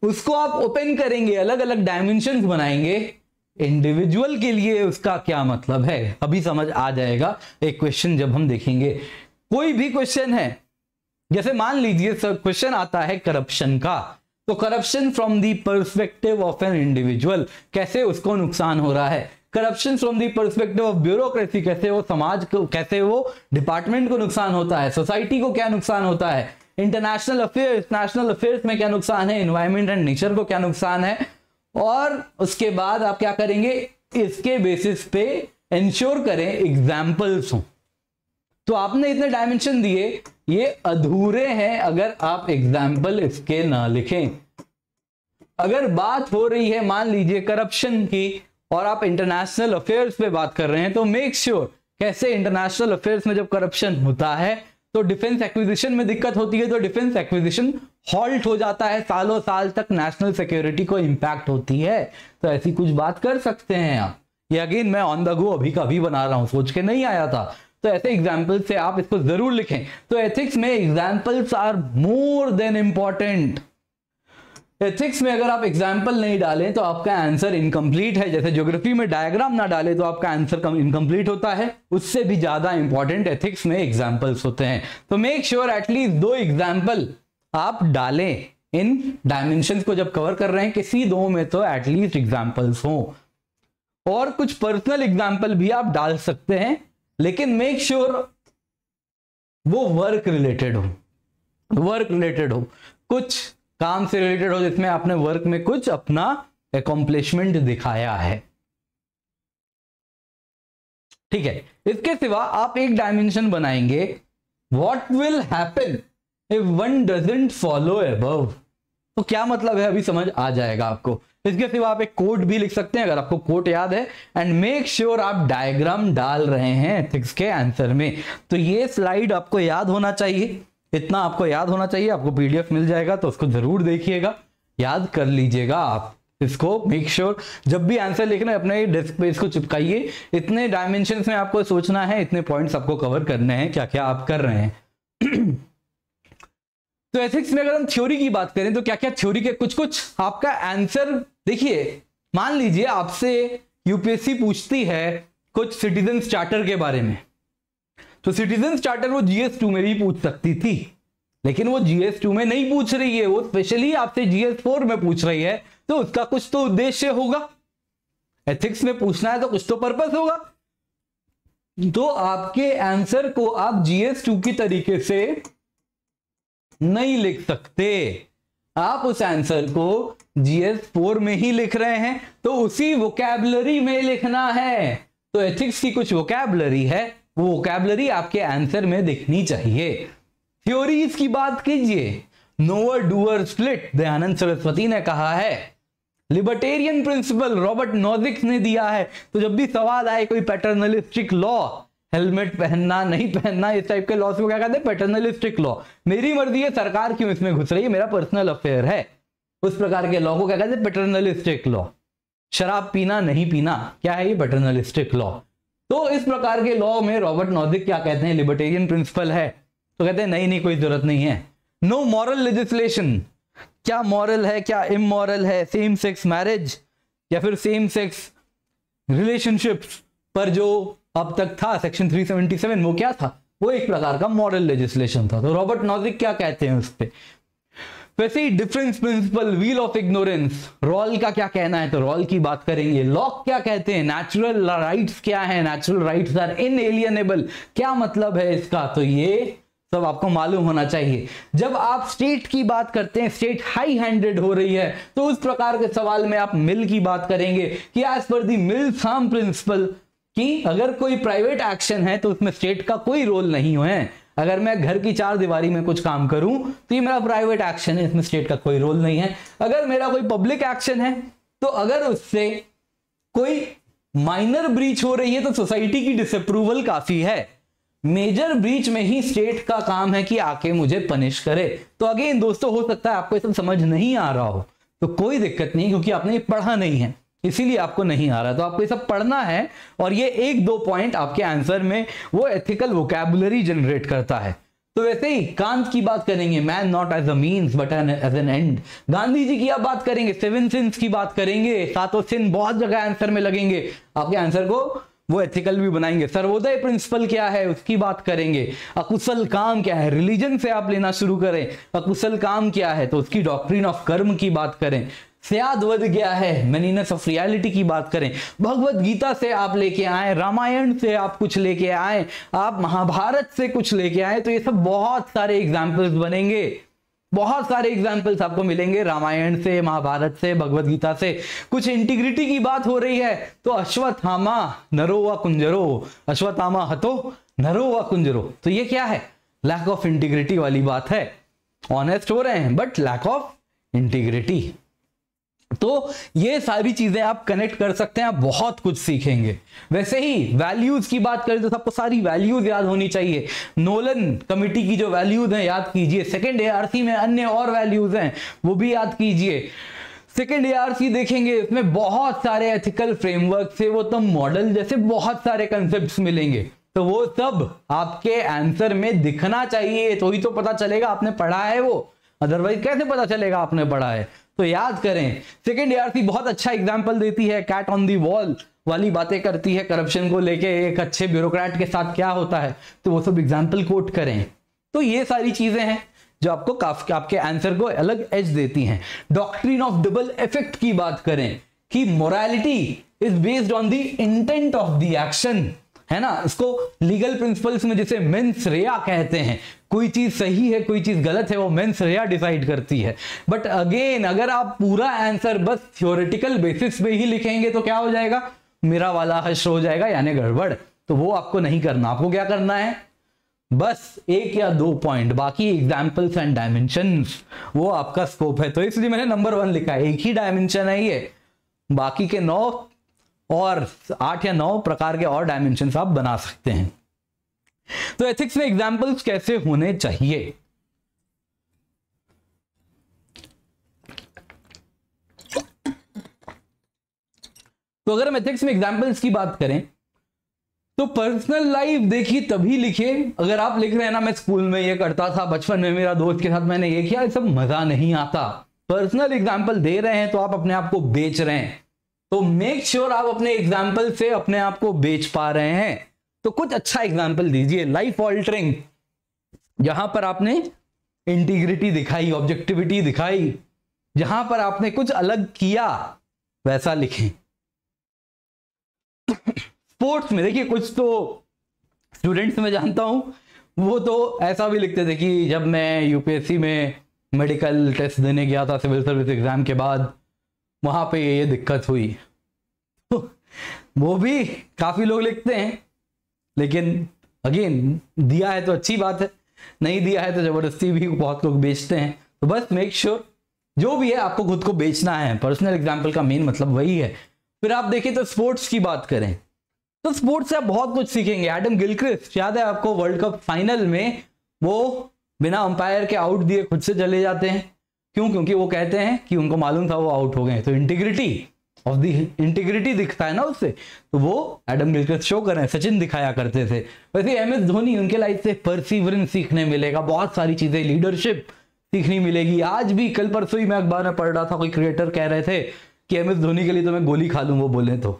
[SPEAKER 1] उसको आप ओपन करेंगे अलग अलग डायमेंशन बनाएंगे इंडिविजुअल के लिए उसका क्या मतलब है अभी समझ आ जाएगा एक क्वेश्चन जब हम देखेंगे कोई भी क्वेश्चन है जैसे मान लीजिए सर क्वेश्चन आता है करप्शन का तो corruption from the perspective of an individual कैसे उसको नुकसान हो रहा है corruption from the perspective of bureaucracy कैसे वो समाज को कैसे वो डिपार्टमेंट को नुकसान होता है सोसाइटी को क्या नुकसान होता है इंटरनेशनल अफेयर्स नेशनल अफेयर्स में क्या नुकसान है इन्वायरमेंट एंड नेचर को क्या नुकसान है और उसके बाद आप क्या करेंगे इसके बेसिस पे इंश्योर करें एग्जाम्पल्स हो तो आपने इतने डायमेंशन दिए ये अधूरे हैं अगर आप एग्जाम्पल इसके ना लिखें अगर बात हो रही है मान लीजिए करप्शन की और आप इंटरनेशनल अफेयर्स पे बात कर रहे हैं तो मेक श्योर sure कैसे इंटरनेशनल अफेयर्स में जब करप्शन होता है तो डिफेंस एक्विजिशन में दिक्कत होती है तो डिफेंस एक्विजिशन हॉल्ट हो जाता है सालों साल तक नेशनल सिक्योरिटी को इम्पैक्ट होती है तो ऐसी कुछ बात कर सकते हैं आप ये अगेन मैं ऑन द गो अभी का भी बना रहा हूँ सोच के नहीं आया था तो ऐसे एग्जाम्पल से आप इसको जरूर लिखें तो एथिक्स में examples are more than important ethics में अगर आप एग्जाम्पल नहीं डालें तो आपका आंसर इनकम्प्लीट है जैसे ज्योग्राफी में डायग्राम ना डालें तो आपका आंसर कम इनकम्प्लीट होता है उससे भी ज्यादा इंपॉर्टेंट एथिक्स में एग्जाम्पल्स होते हैं तो मेक श्योर एटलीस्ट दो एग्जाम्पल आप डालें इन डायमेंशन को जब कवर कर रहे हैं किसी दो में तो एटलीस्ट एग्जाम्पल्स हों और कुछ पर्सनल एग्जाम्पल भी आप डाल सकते हैं लेकिन मेक श्योर sure वो वर्क रिलेटेड हो वर्क रिलेटेड हो कुछ काम से रिलेटेड हो जिसमें आपने वर्क में कुछ अपना अकॉम्प्लिशमेंट दिखाया है ठीक है इसके सिवा आप एक डायमेंशन बनाएंगे what will happen if one doesn't follow above तो क्या मतलब है अभी समझ आ जाएगा आपको इसके सिवा आप एक कोट भी लिख सकते हैं अगर आपको कोट याद है एंड मेक श्योर आप डायग्राम डाल रहे हैं एथिक्स के आंसर में तो ये स्लाइड आपको याद होना चाहिए इतना आपको याद होना चाहिए आपको पीडीएफ मिल जाएगा तो उसको जरूर देखिएगा याद कर लीजिएगा आप इसको मेक श्योर sure, जब भी आंसर लिखना अपने डेस्क पे इसको चिपकाइए इतने डायमेंशन में आपको सोचना है इतने पॉइंट आपको कवर करने हैं क्या क्या आप कर रहे हैं तो एथिक्स में अगर हम थ्योरी की बात करें तो क्या क्या थ्योरी के कुछ कुछ आपका आंसर देखिए मान लीजिए आपसे यूपीएससी पूछती है कुछ सिटीजन चार्टर के बारे में तो सिटीजन चार्टर वो जीएस टू में भी पूछ सकती थी लेकिन वो जीएस टू में नहीं पूछ रही है वो स्पेशली आपसे जीएस फोर में पूछ रही है तो उसका कुछ तो उद्देश्य होगा एथिक्स में पूछना है तो कुछ तो पर्पस होगा तो आपके आंसर को आप जीएस टू की तरीके से नहीं लिख सकते आप उस आंसर को जीएस फोर में ही लिख रहे हैं तो उसी वोकेबलरी में लिखना है तो एथिक्स की कुछ वोकैबलरी है वो वोकेबलरी आपके आंसर में दिखनी चाहिए थ्योरीज की बात कीजिए knower doer split Dayanand Saraswati ने कहा है लिबर्टेरियन प्रिंसिपल रॉबर्ट नोजिक्स ने दिया है तो जब भी सवाल आए कोई पैटर्नलिस्टिक लॉ हेलमेट पहनना नहीं पहनना इस टाइप के लॉस को क्या कहते हैं पैटर्नलिस्टिक लॉ मेरी मर्जी है सरकार क्यों इसमें घुस रही है मेरा पर्सनल अफेयर है उस प्रकार के लॉ को क्या कहते हैं पैटर्नलिस्टिक लॉ शराब पीना नहीं पीना क्या है ये पैटर्नलिस्टिक लॉ तो इस प्रकार के लॉ में रॉबर्ट नॉजिक क्या कहते हैं लिबर्टेरियन प्रिंसिपल है तो कहते हैं नहीं नहीं कोई जरूरत नहीं है नो मॉरल लेजिस्लेशन क्या मॉरल है क्या इमोरल है सेम सेक्स मैरिज या फिर सेम सेक्स रिलेशनशिप्स पर जो अब तक था सेक्शन 377 वो क्या था वो एक प्रकार का मॉरल लेजिस्लेशन था तो रॉबर्ट नॉजिक क्या कहते हैं उस पर वैसे ही difference principle veil of ignorance Rawls का क्या कहना है तो रॉल की बात करेंगे लॉक क्या कहते हैं नेचुरल राइट्स क्या है natural rights are inalienable क्या मतलब है इसका तो ये सब आपको मालूम होना चाहिए जब आप स्टेट की बात करते हैं स्टेट हाई हैंडेड हो रही है तो उस प्रकार के सवाल में आप मिल की बात करेंगे कि एज पर दी मिल साम प्रिंसिपल कि अगर कोई प्राइवेट एक्शन है तो उसमें स्टेट का कोई रोल नहीं है अगर मैं घर की चार दीवारी में कुछ काम करूं तो ये मेरा प्राइवेट एक्शन है इसमें स्टेट का कोई रोल नहीं है अगर मेरा कोई पब्लिक एक्शन है तो अगर उससे कोई माइनर ब्रीच हो रही है तो सोसाइटी की डिसअप्रूवल काफी है मेजर ब्रीच में ही स्टेट का काम है कि आके मुझे पनिश करे तो अगेन दोस्तों हो सकता है आपको ये सब समझ नहीं आ रहा हो तो कोई दिक्कत नहीं क्योंकि आपने पढ़ा नहीं है इसीलिए आपको नहीं आ रहा तो आपको ये सब पढ़ना है और ये एक दो पॉइंट आपके आंसर में वो एथिकल वोकेबुलरी जनरेट करता है तो वैसे ही कांत की बात करेंगे man not as a means but as an end Gandhi ji की आप बात करेंगे सेवन सिंस की बात करेंगे सातों सिंह बहुत जगह आंसर में लगेंगे आपके आंसर को वो एथिकल भी बनाएंगे सर्वोदय प्रिंसिपल क्या है उसकी बात करेंगे अकुशल काम क्या है रिलीजन से आप लेना शुरू करें अकुशल काम क्या है तो उसकी डॉक्ट्रिन ऑफ कर्म की बात करें फ्याद वध गया है मनीनस ऑफ रियलिटी की बात करें भगवत गीता से आप लेके आए रामायण से आप कुछ लेके आए आप महाभारत से कुछ लेके आए तो ये सब बहुत सारे एग्जाम्पल्स बनेंगे बहुत सारे एग्जाम्पल्स आपको मिलेंगे रामायण से महाभारत से भगवत गीता से कुछ इंटीग्रिटी की बात हो रही है तो अश्वत्थामा नरो व कुंजरो अश्वत्थामा हतो नरो व कुंजरो तो ये क्या है लैक ऑफ इंटीग्रिटी वाली बात है ऑनेस्ट हो रहे हैं बट लैक ऑफ इंटीग्रिटी तो ये सारी चीजें आप कनेक्ट कर सकते हैं आप बहुत कुछ सीखेंगे वैसे ही वैल्यूज की बात करें तो सबको सारी वैल्यूज याद होनी चाहिए नोलन कमिटी की जो वैल्यूज हैं याद कीजिए सेकेंड एआरसी में अन्य और वैल्यूज हैं वो भी याद कीजिए सेकेंड एआरसी देखेंगे इसमें बहुत सारे एथिकल फ्रेमवर्क से वो तो मॉडल जैसे बहुत सारे कंसेप्ट मिलेंगे तो वो सब आपके आंसर में दिखना चाहिए तो ही तो पता चलेगा आपने पढ़ा है वो अदरवाइज कैसे पता चलेगा आपने पढ़ा है तो याद करें सेकेंड ईआरसी बहुत अच्छा एग्जाम्पल देती है कैट ऑन दी वॉल वाली बातें करती है करप्शन को लेके एक अच्छे ब्यूरोक्रेट के साथ क्या होता है तो वो सब एग्जाम्पल कोट करें तो ये सारी चीजें हैं जो आपको काफी आपके आंसर को अलग एज देती हैं डॉक्ट्रीन ऑफ डबल इफेक्ट की बात करें कि morality is based on the intent of the action है ना इसको लीगल प्रिंसिपल्स में जिसे मेंस रेया कहते हैं कोई चीज सही है कोई चीज गलत है वो मेंस रेया डिसाइड करती है बट अगेन अगर आप पूरा आंसर बस थ्योरेटिकल बेसिस पे ही लिखेंगे तो क्या हो जाएगा मेरा वाला हश्र हो जाएगा यानी गड़बड़ तो वो आपको नहीं करना आपको क्या करना है बस एक या दो पॉइंट बाकी एग्जाम्पल्स एंड डायमेंशन वो आपका स्कोप है तो इसलिए मैंने नंबर वन लिखा है एक ही डायमेंशन है ये बाकी के नौ और आठ या नौ प्रकार के और डायमेंशन आप बना सकते हैं तो एथिक्स में एग्जाम्पल्स कैसे होने चाहिए तो अगर हम एथिक्स में एग्जाम्पल्स की बात करें तो पर्सनल लाइफ देखी तभी लिखे अगर आप लिख रहे हैं ना मैं स्कूल में ये करता था बचपन में मेरा दोस्त के साथ मैंने ये किया सब मजा नहीं आता पर्सनल एग्जाम्पल दे रहे हैं तो आप अपने आप को बेच रहे हैं तो मेक श्योर sure आप अपने एग्जाम्पल से अपने आप को बेच पा रहे हैं तो कुछ अच्छा एग्जाम्पल दीजिए लाइफ ऑल्टरिंग जहां पर आपने इंटीग्रिटी दिखाई ऑब्जेक्टिविटी दिखाई जहां पर आपने कुछ अलग किया वैसा लिखें स्पोर्ट्स में देखिए कुछ तो स्टूडेंट्स में जानता हूं वो तो ऐसा भी लिखते थे कि जब मैं यूपीएससी में मेडिकल टेस्ट देने गया था सिविल सर्विस एग्जाम के बाद वहां पे ये दिक्कत हुई तो वो भी काफ़ी लोग लिखते हैं लेकिन अगेन दिया है तो अच्छी बात है नहीं दिया है तो ज़बरदस्ती भी बहुत लोग बेचते हैं तो बस मेक श्योर sure, जो भी है आपको खुद को बेचना है पर्सनल एग्जाम्पल का मेन मतलब वही है फिर आप देखें तो स्पोर्ट्स की बात करें तो स्पोर्ट्स से आप बहुत कुछ सीखेंगे एडम गिलक्रिस्ट याद है आपको वर्ल्ड कप फाइनल में वो बिना अंपायर के आउट दिए खुद से चले जाते हैं क्यों क्योंकि वो कहते हैं कि उनको मालूम था वो आउट हो गए तो इंटीग्रिटी ऑफ द इंटीग्रिटी दिखता है ना उससे तो वो एडम गिलक्रिस्ट शो कर रहे हैं सचिन दिखाया करते थे वैसे एम एस धोनी उनके लाइफ से परसिवरेंस सीखने मिलेगा बहुत सारी चीजें लीडरशिप सीखनी मिलेगी आज भी कल परसों ही मैं अखबार में पढ़ रहा था कोई क्रिएटर कह रहे थे कि एम एस धोनी के लिए तो मैं गोली खा लूँ वो बोले तो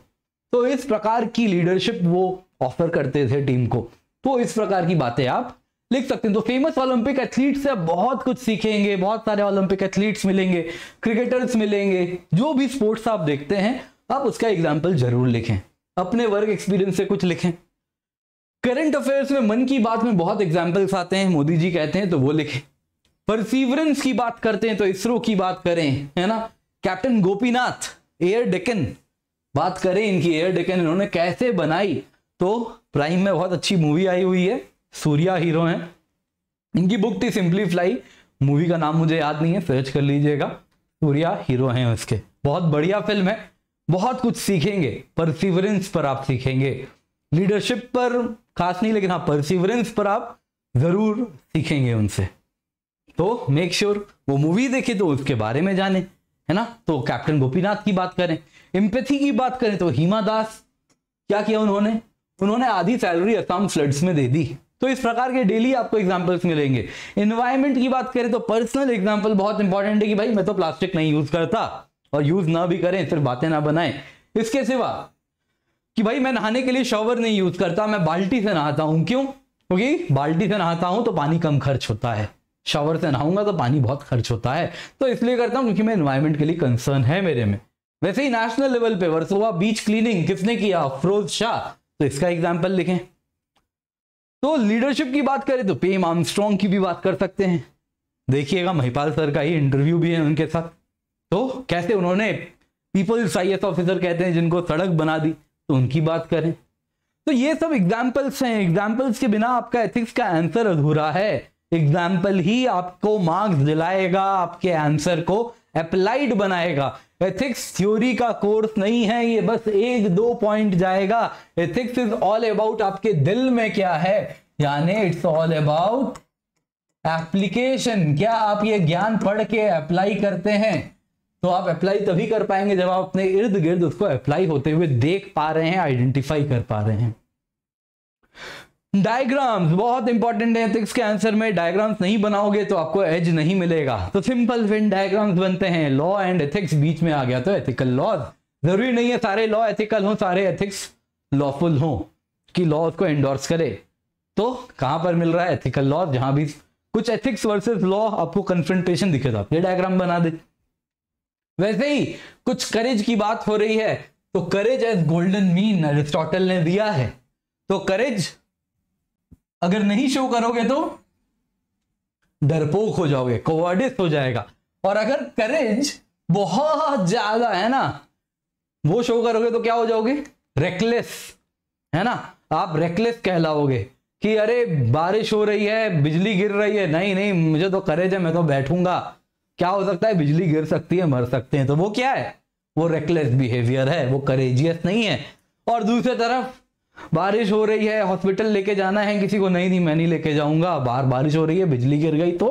[SPEAKER 1] तो इस प्रकार की लीडरशिप वो ऑफर करते थे टीम को तो इस प्रकार की बातें आप लिख सकते हैं तो फेमस ओलंपिक एथलीट से बहुत कुछ सीखेंगे बहुत सारे ओलंपिक एथलीट्स मिलेंगे क्रिकेटर्स मिलेंगे जो भी स्पोर्ट्स आप देखते हैं आप उसका एग्जाम्पल जरूर लिखें अपने वर्क एक्सपीरियंस से कुछ लिखें करंट अफेयर्स में मन की बात में बहुत एग्जाम्पल्स आते हैं मोदी जी कहते हैं तो वो लिखें परसिवरेंस की बात करते हैं तो इसरो की बात करें है ना कैप्टन गोपीनाथ एयर डेकन बात करें इनकी एयर डेकन इन्होंने कैसे बनाई तो प्राइम में बहुत अच्छी मूवी आई हुई है सूर्या हीरो हैं इनकी बुक थी सिंपली फ्लाई मूवी का नाम मुझे याद नहीं है सर्च कर लीजिएगा सूर्या हीरो हैं उसके बहुत बढ़िया फिल्म है बहुत कुछ सीखेंगे परसिवरेंस पर आप सीखेंगे लीडरशिप पर खास नहीं लेकिन हाँ परसिवरेंस पर आप ज़रूर सीखेंगे उनसे तो मेक श्योर sure, वो मूवी देखे तो उसके बारे में जाने है ना तो कैप्टन गोपीनाथ की बात करें इम्पेथी की बात करें तो हीमा दास क्या किया उन्होंने उन्होंने आधी सैलरी असम फ्लड्स में दे दी तो इस प्रकार के डेली आपको एग्जाम्पल्स मिलेंगे इन्वायरमेंट की बात करें तो पर्सनल एग्जाम्पल बहुत इंपॉर्टेंट है कि भाई मैं तो प्लास्टिक नहीं यूज करता और यूज ना भी करें सिर्फ बातें ना बनाए इसके सिवा कि भाई मैं नहाने के लिए शॉवर नहीं यूज करता मैं बाल्टी से नहाता हूं क्यों क्योंकि बाल्टी से नहाता हूं तो पानी कम खर्च होता है शॉवर से नहाऊंगा तो पानी बहुत खर्च होता है तो इसलिए करता हूं क्योंकि मैं इन्वायरमेंट के लिए कंसर्न है मेरे में वैसे ही नेशनल लेवल पे वर्सोवा बीच क्लीनिंग किसने किया अफरोज शाह तो इसका एग्जाम्पल लिखें तो लीडरशिप की बात करें तो पेम आमस्ट्रॉन्ग की भी बात कर सकते हैं देखिएगा महिपाल सर का ही इंटरव्यू भी है उनके साथ तो कैसे उन्होंने पीपल्स आई ऑफिसर कहते हैं जिनको सड़क बना दी तो उनकी बात करें तो ये सब एग्जाम्पल्स हैं एग्जाम्पल्स के बिना आपका एथिक्स का आंसर अधूरा है एग्जाम्पल ही आपको मार्क्स दिलाएगा आपके आंसर को अप्लाइड बनाएगा एथिक्स थ्योरी का कोर्स नहीं है ये बस एक दो पॉइंट जाएगा एथिक्स इज ऑल अबाउट आपके दिल में क्या है यानी इट्स ऑल अबाउट एप्लीकेशन क्या आप ये ज्ञान पढ़ के अप्लाई करते हैं तो आप अप्लाई तभी कर पाएंगे जब आप अपने इर्द गिर्द उसको अप्लाई होते हुए देख पा रहे हैं आइडेंटिफाई कर पा रहे हैं डायग्राम्स बहुत इंपॉर्टेंट है एथिक्स के आंसर में डायग्राम्स नहीं बनाओगे तो आपको एज नहीं मिलेगा तो सिंपल फिन डायग्राम्स बनते हैं लॉ एंड एथिक्स बीच में आ गया तो एथिकल लॉज जरूरी नहीं है सारे लॉ एथिकल हो सारे एथिक्स लॉफुल हो कि लॉ उसको एंडोर्स करे तो कहां पर मिल रहा है एथिकल लॉ जहां भी कुछ एथिक्स वर्सेस लॉ आपको दिखे तो ये डायग्राम बना दे वैसे ही कुछ करेज की बात हो रही है तो courage as golden mean Aristotle ने दिया है तो करेज अगर नहीं शो करोगे तो डरपोक हो जाओगे कोवर्डिस हो जाएगा और अगर करेज बहुत ज्यादा है ना वो शो करोगे तो क्या हो जाओगे रेकलेस है ना आप रेकलेस कहलाओगे कि अरे बारिश हो रही है बिजली गिर रही है नहीं नहीं मुझे तो करेज है मैं तो बैठूंगा क्या हो सकता है बिजली गिर सकती है मर सकते हैं तो वो क्या है वो रेकलेस बिहेवियर है वो करेजियस नहीं है और दूसरी तरफ बारिश हो रही है हॉस्पिटल लेके जाना है किसी को नहीं नहीं मैं नहीं लेके जाऊंगा बाहर बारिश हो रही है बिजली गिर गई तो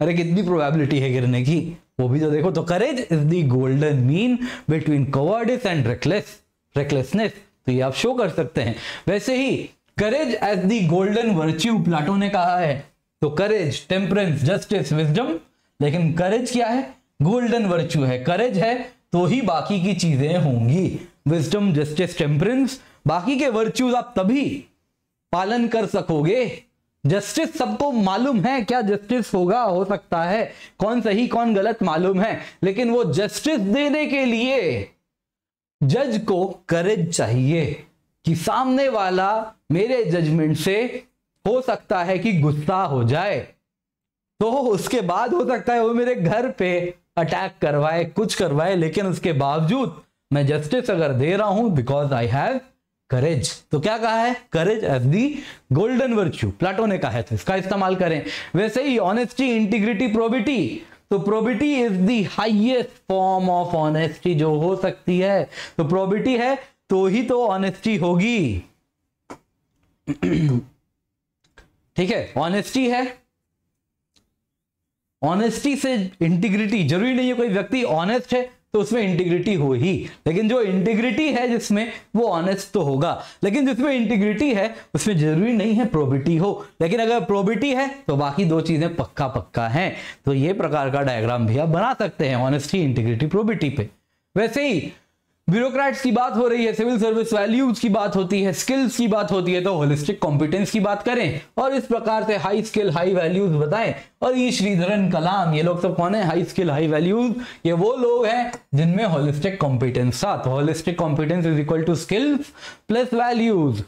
[SPEAKER 1] अरे कितनी प्रोबेबिलिटी है गिरने की वो भी तो देखो तो courage is the golden mean between cowardice and reckless recklessness तो ये आप शो कर सकते हैं वैसे ही courage as the golden virtue Plato ने कहा है तो करेज टेम्परेंस जस्टिस विजडम लेकिन करेज क्या है गोल्डन वर्च्यू है करेज है तो ही बाकी की चीजें होंगी विजडम जस्टिस टेम्परेंस बाकी के वर्च्यूज आप तभी पालन कर सकोगे जस्टिस सबको मालूम है क्या जस्टिस होगा हो सकता है कौन सही कौन गलत मालूम है लेकिन वो जस्टिस देने के लिए जज को करेज चाहिए कि सामने वाला मेरे जजमेंट से हो सकता है कि गुस्सा हो जाए तो उसके बाद हो सकता है वो मेरे घर पे अटैक करवाए कुछ करवाए लेकिन उसके बावजूद मैं जस्टिस अगर दे रहा हूं बिकॉज आई हैव करेज तो क्या कहा है courage as the golden virtue Plato ने कहा है तो इसका इस्तेमाल करें वैसे ही ऑनेस्टी इंटीग्रिटी प्रोबिटी तो probity is the highest form of honesty जो हो सकती है तो प्रोबिटी है तो ही तो ऑनेस्टी होगी ठीक है ऑनेस्टी है ऑनेस्टी से इंटीग्रिटी जरूरी नहीं है कोई व्यक्ति ऑनेस्ट है तो उसमें इंटीग्रिटी हो ही लेकिन जो इंटीग्रिटी है जिसमें वो ऑनेस्ट तो होगा लेकिन जिसमें इंटीग्रिटी है उसमें जरूरी नहीं है प्रोबिटी हो लेकिन अगर प्रोबिटी है तो बाकी दो चीजें पक्का पक्का हैं तो ये प्रकार का डायग्राम भी आप बना सकते हैं ऑनेस्टी इंटीग्रिटी प्रोबिटी पे वैसे ही ब्यूरोक्रेट्स की बात हो रही है सिविल सर्विस वैल्यूज की बात होती है स्किल्स की बात होती है तो होलिस्टिक कॉम्पिटेंस की बात करें और इस प्रकार से हाई स्किल हाई वैल्यूज बताएं और ये श्रीधरन कलाम ये लोग सब कौन है हाई स्किल हाई वैल्यूज ये वो लोग हैं जिनमें होलिस्टिक कॉम्पिटेंस था तो holistic competence is equal to skills plus values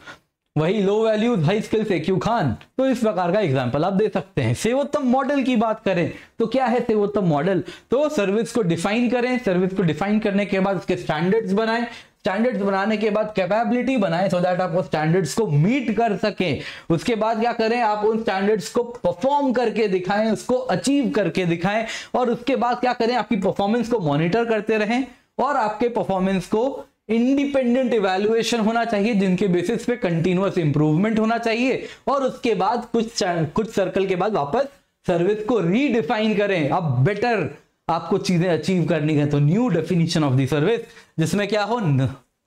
[SPEAKER 1] वही लो वैल्यूज हाई स्किल्स है क्यू खान तो इस प्रकार का एग्जांपल आप दे सकते हैं सेवोत्तम मॉडल की बात करें तो क्या है सेवोत्तम मॉडल तो सर्विस को डिफाइन करें सर्विस को डिफाइन करने के बाद उसके स्टैंडर्ड्स बनाएं स्टैंडर्ड्स बनाने के बाद कैपेबिलिटी बनाएं सो दैट आप वो स्टैंडर्ड्स को मीट कर सकें उसके बाद क्या करें आप उन स्टैंडर्ड्स को परफॉर्म करके दिखाएं उसको अचीव करके दिखाएं और उसके बाद क्या करें आपकी परफॉर्मेंस को मॉनिटर करते रहें और आपके परफॉर्मेंस को इंडिपेंडेंट इवेल्युएशन होना चाहिए जिनके बेसिस पे कंटिन्यूस इंप्रूवमेंट होना चाहिए और उसके बाद कुछ कुछ सर्कल के बाद वापस सर्विस को रीडिफाइन करें अब बेटर आपको चीजें अचीव करनी है तो new definition of the service जिसमें क्या हो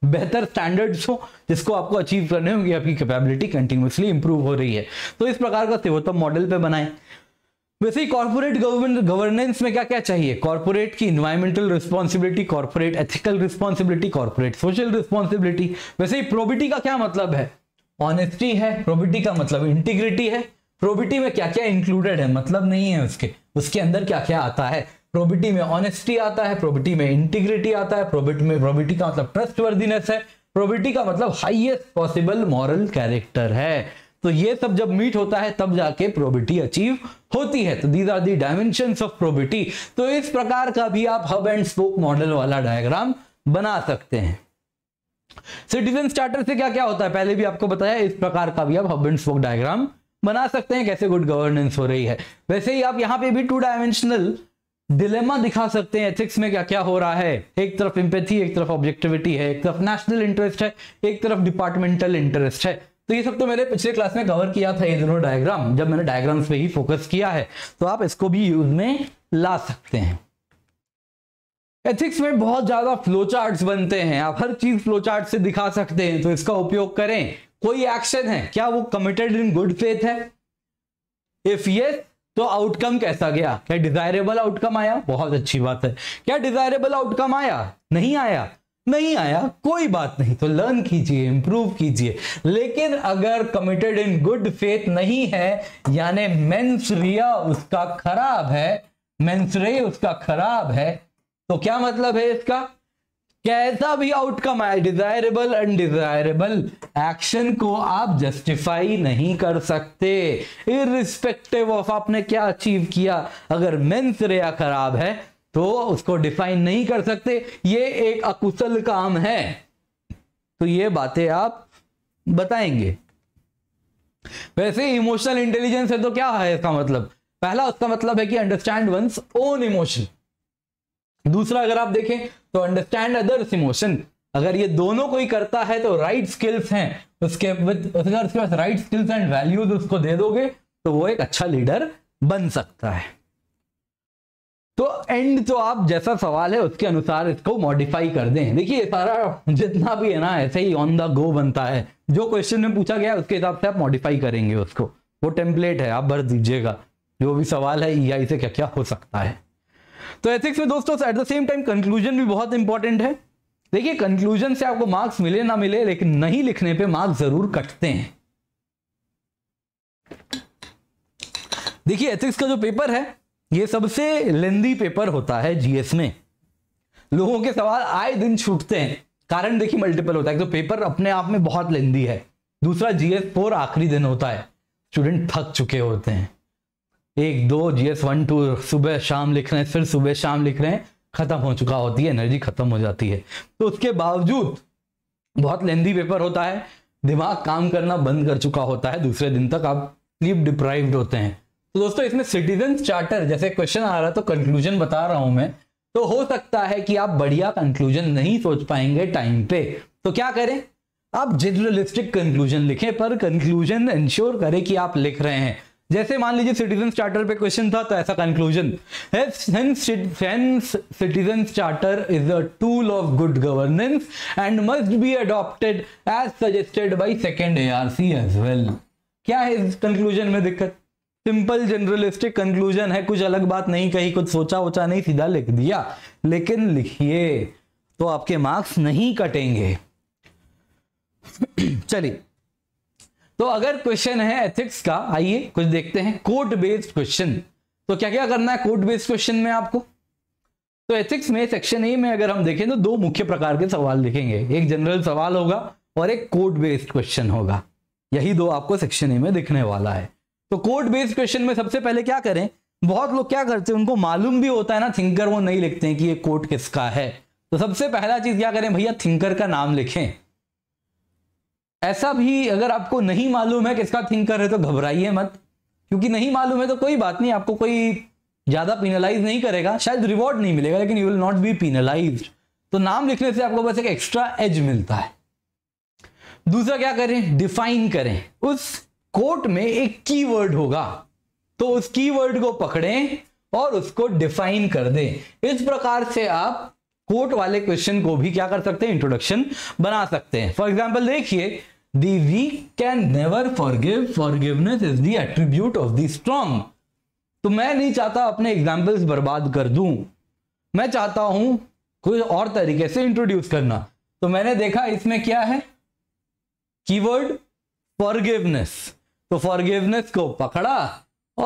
[SPEAKER 1] बेहतर स्टैंडर्ड्स हो जिसको आपको अचीव करने होंगे आपकी कैपेबिलिटी कंटिन्यूसली इंप्रूव हो रही है तो इस प्रकार का सेवोत्तम तो मॉडल पे बनाएं वैसे ही कॉर्पोरेट गवर्नमेंट गवर्नेंस में क्या क्या चाहिए कॉर्पोरेट की environmental responsibility corporate ethical responsibility corporate social responsibility वैसे ही प्रोबिटी का क्या मतलब है ऑनेस्टी है प्रोबिटी का मतलब इंटीग्रिटी है प्रोबिटी में क्या क्या इंक्लूडेड है मतलब नहीं है उसके उसके अंदर क्या क्या आता है प्रोबिटी में ऑनेस्टी आता है प्रोबिटी में इंटीग्रिटी आता है प्रोबिटी में प्रोबिटी का मतलब ट्रस्ट है प्रोबिटी का मतलब हाइएस्ट पॉसिबल मॉरल कैरेक्टर है तो ये सब जब मीट होता है तब जाके प्रोबिटी अचीव होती है तो these are the dimension of probity तो इस प्रकार का भी आप हब एंड स्पोक मॉडल वाला डायग्राम बना सकते हैं सिटीजन स्टार्टर से क्या क्या होता है पहले भी आपको बताया इस प्रकार का भी आप हब एंड स्पोक डायग्राम बना सकते हैं कैसे गुड गवर्नेंस हो रही है वैसे ही आप यहां पे भी टू डायमेंशनल डिलेमा दिखा सकते हैं एथिक्स में क्या क्या हो रहा है एक तरफ इम्पेथी एक तरफ ऑब्जेक्टिविटी है एक तरफ नेशनल इंटरेस्ट है एक तरफ डिपार्टमेंटल इंटरेस्ट है तो ये सब तो मैंने पिछले क्लास में कवर किया था ये दोनों डायग्राम जब मैंने डायग्राम्स पे ही फोकस किया है तो आप इसको भी यूज में ला सकते हैं एथिक्स में बहुत ज्यादा फ्लो चार्ट्स बनते हैं आप हर चीज फ्लो चार्ट से दिखा सकते हैं तो इसका उपयोग करें कोई एक्शन है क्या वो कमिटेड इन गुड फेथ है इफ ये तो आउटकम कैसा गया क्या डिजायरेबल आउटकम आया बहुत अच्छी बात है क्या डिजायरेबल आउटकम आया नहीं आया नहीं आया कोई बात नहीं तो लर्न कीजिए इंप्रूव कीजिए लेकिन अगर कमिटेड इन गुड फेथ नहीं है यानी मेंसरिया उसका खराब है मेंसरे उसका खराब है तो क्या मतलब है इसका कैसा भी आउटकम आए डिजायरेबल अनडिजायरेबल एक्शन को आप जस्टिफाई नहीं कर सकते इरिस्पेक्टिव ऑफ आपने क्या अचीव किया अगर मेन्स खराब है तो उसको डिफाइन नहीं कर सकते ये एक अकुशल काम है तो ये बातें आप बताएंगे वैसे इमोशनल इंटेलिजेंस है तो क्या है इसका मतलब पहला उसका मतलब है कि अंडरस्टैंड वंस ओन इमोशन दूसरा अगर आप देखें तो अंडरस्टैंड अदर्स इमोशन अगर ये दोनों कोई करता है तो राइट स्किल्स हैं उसके विद अगर उसके पास राइट स्किल्स एंड वैल्यूज उसको दे दोगे तो वो एक अच्छा लीडर बन सकता है तो एंड तो आप जैसा सवाल है उसके अनुसार इसको मॉडिफाई कर दें देखिए सारा जितना भी है ना ऐसे ही ऑन द गो बनता है जो क्वेश्चन में पूछा गया उसके हिसाब से आप मॉडिफाई करेंगे उसको वो टेम्पलेट है आप भर दीजिएगा जो भी सवाल है ई e से क्या क्या हो सकता है तो एथिक्स में दोस्तों at the same time conclusion भी बहुत इंपॉर्टेंट है देखिए कंक्लूजन से आपको मार्क्स मिले ना मिले लेकिन नहीं लिखने पे मार्क्स जरूर कटते हैं देखिए एथिक्स का जो पेपर है ये सबसे लेंदी पेपर होता है जीएस में लोगों के सवाल आए दिन छूटते हैं कारण देखिए मल्टीपल होता है तो पेपर अपने आप में बहुत लेंदी है दूसरा जीएस फोर आखिरी दिन होता है स्टूडेंट थक चुके होते हैं एक दो जीएस वन टू सुबह शाम लिख रहे हैं फिर सुबह शाम लिख रहे हैं खत्म हो चुका होती है एनर्जी खत्म हो जाती है तो उसके बावजूद बहुत लेंदी पेपर होता है दिमाग काम करना बंद कर चुका होता है दूसरे दिन तक आप स्लीप डिप्राइव्ड होते हैं तो दोस्तों इसमें सिटीजन चार्टर जैसे क्वेश्चन आ रहा तो कंक्लूजन बता रहा हूं मैं तो हो सकता है कि आप बढ़िया कंक्लूजन नहीं सोच पाएंगे टाइम पे तो क्या करें आप जनरलिस्टिक कंक्लूजन लिखें पर कंक्लूजन इंश्योर करें कि आप लिख रहे हैं जैसे मान लीजिए सिटीजन चार्टर पे क्वेश्चन था तो ऐसा conclusion citizen charter is a tool of good governance and must be adopted as suggested by second A as well क्या है इस कंक्लूजन में दिक्कत सिंपल जनरलिस्टिक कंक्लूजन है कुछ अलग बात नहीं कही कुछ सोचा वोचा नहीं सीधा लिख दिया लेकिन लिखिए तो आपके मार्क्स नहीं कटेंगे चलिए तो अगर क्वेश्चन है एथिक्स का आइए कुछ देखते हैं कोर्ट बेस्ड क्वेश्चन तो क्या क्या करना है कोर्ट बेस्ड क्वेश्चन में आपको तो एथिक्स में सेक्शन ए में अगर हम देखें तो दो मुख्य प्रकार के सवाल लिखेंगे एक जनरल सवाल होगा और एक कोर्ट बेस्ड क्वेश्चन होगा यही दो आपको सेक्शन ए में दिखने वाला है तो कोर्ट बेस्ड क्वेश्चन में सबसे पहले क्या करें बहुत लोग क्या करते हैं उनको मालूम भी होता है ना थिंकर वो नहीं लिखते हैं कि ये कोर्ट किसका है तो सबसे पहला चीज क्या करें भैया थिंकर का नाम लिखें ऐसा भी अगर आपको नहीं मालूम है किसका थिंकर है तो घबराइए मत क्योंकि नहीं मालूम है तो कोई बात नहीं आपको कोई ज्यादा पीनलाइज नहीं करेगा शायद रिवॉर्ड नहीं मिलेगा लेकिन you will not be penalise तो नाम लिखने से आपको बस एक एक्स्ट्रा एज मिलता है दूसरा क्या करें डिफाइन करें उस कोट में एक कीवर्ड होगा तो उस कीवर्ड को पकड़ें और उसको डिफाइन कर दें इस प्रकार से आप कोट वाले क्वेश्चन को भी क्या कर सकते हैं इंट्रोडक्शन बना सकते हैं फॉर एग्जाम्पल देखिए the weak can never forgiveness is the attribute of the strong तो मैं नहीं चाहता अपने एग्जाम्पल्स बर्बाद कर दू मैं चाहता हूं कुछ और तरीके से इंट्रोड्यूस करना तो मैंने देखा इसमें क्या है कीवर्ड फॉरगिवनेस तो फॉरगिवनेस को पकड़ा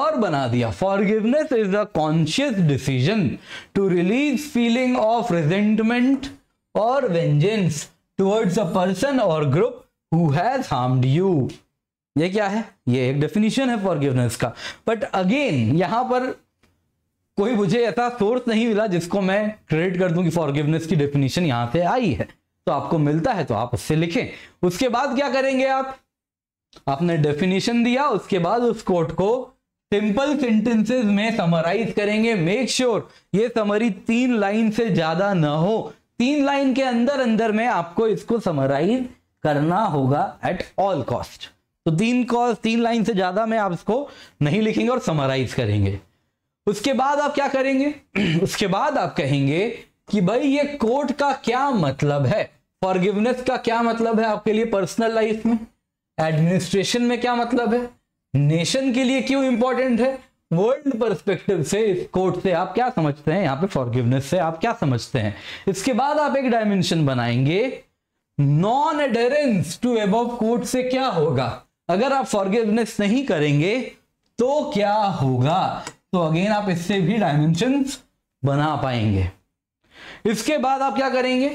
[SPEAKER 1] और बना दिया forgiveness is a conscious decision to release feeling of resentment और वेंजेंस टूवर्ड्स अ पर्सन और group who has harmed you ये क्या है ये एक डेफिनेशन है फॉरगिवनेस का बट अगेन यहां पर कोई मुझे ऐसा सोर्स नहीं मिला जिसको मैं क्रेडिट कर दूं कि फॉरगिवनेस की डेफिनेशन यहां से आई है तो आपको मिलता है तो आप उससे लिखें उसके बाद क्या करेंगे आप आपने डेफिनेशन दिया उसके बाद उस कोट को सिंपल सेंटेंसेस में समराइज करेंगे मेक श्योर sure ये समरी तीन लाइन से ज्यादा ना हो तीन लाइन के अंदर अंदर में आपको इसको समराइज करना होगा एट ऑल कॉस्ट तो तीन कॉस्ट तीन लाइन से ज्यादा में आप इसको नहीं लिखेंगे और समराइज करेंगे उसके बाद आप क्या करेंगे उसके बाद आप कहेंगे कि भाई ये कोर्ट का क्या मतलब है फॉरगिवनेस का क्या मतलब है आपके लिए पर्सनल लाइफ में एडमिनिस्ट्रेशन में क्या मतलब है नेशन के लिए क्यों इंपॉर्टेंट है वर्ल्ड परस्पेक्टिव से इस कोर्ट से आप क्या समझते हैं यहाँ पे फॉरगिवनेस से आप क्या समझते हैं इसके बाद आप एक डायमेंशन बनाएंगे non adherence to above quote से क्या होगा अगर आप फॉरगिवनेस नहीं करेंगे तो क्या होगा तो अगेन आप इससे भी डायमेंशन बना पाएंगे इसके बाद आप क्या करेंगे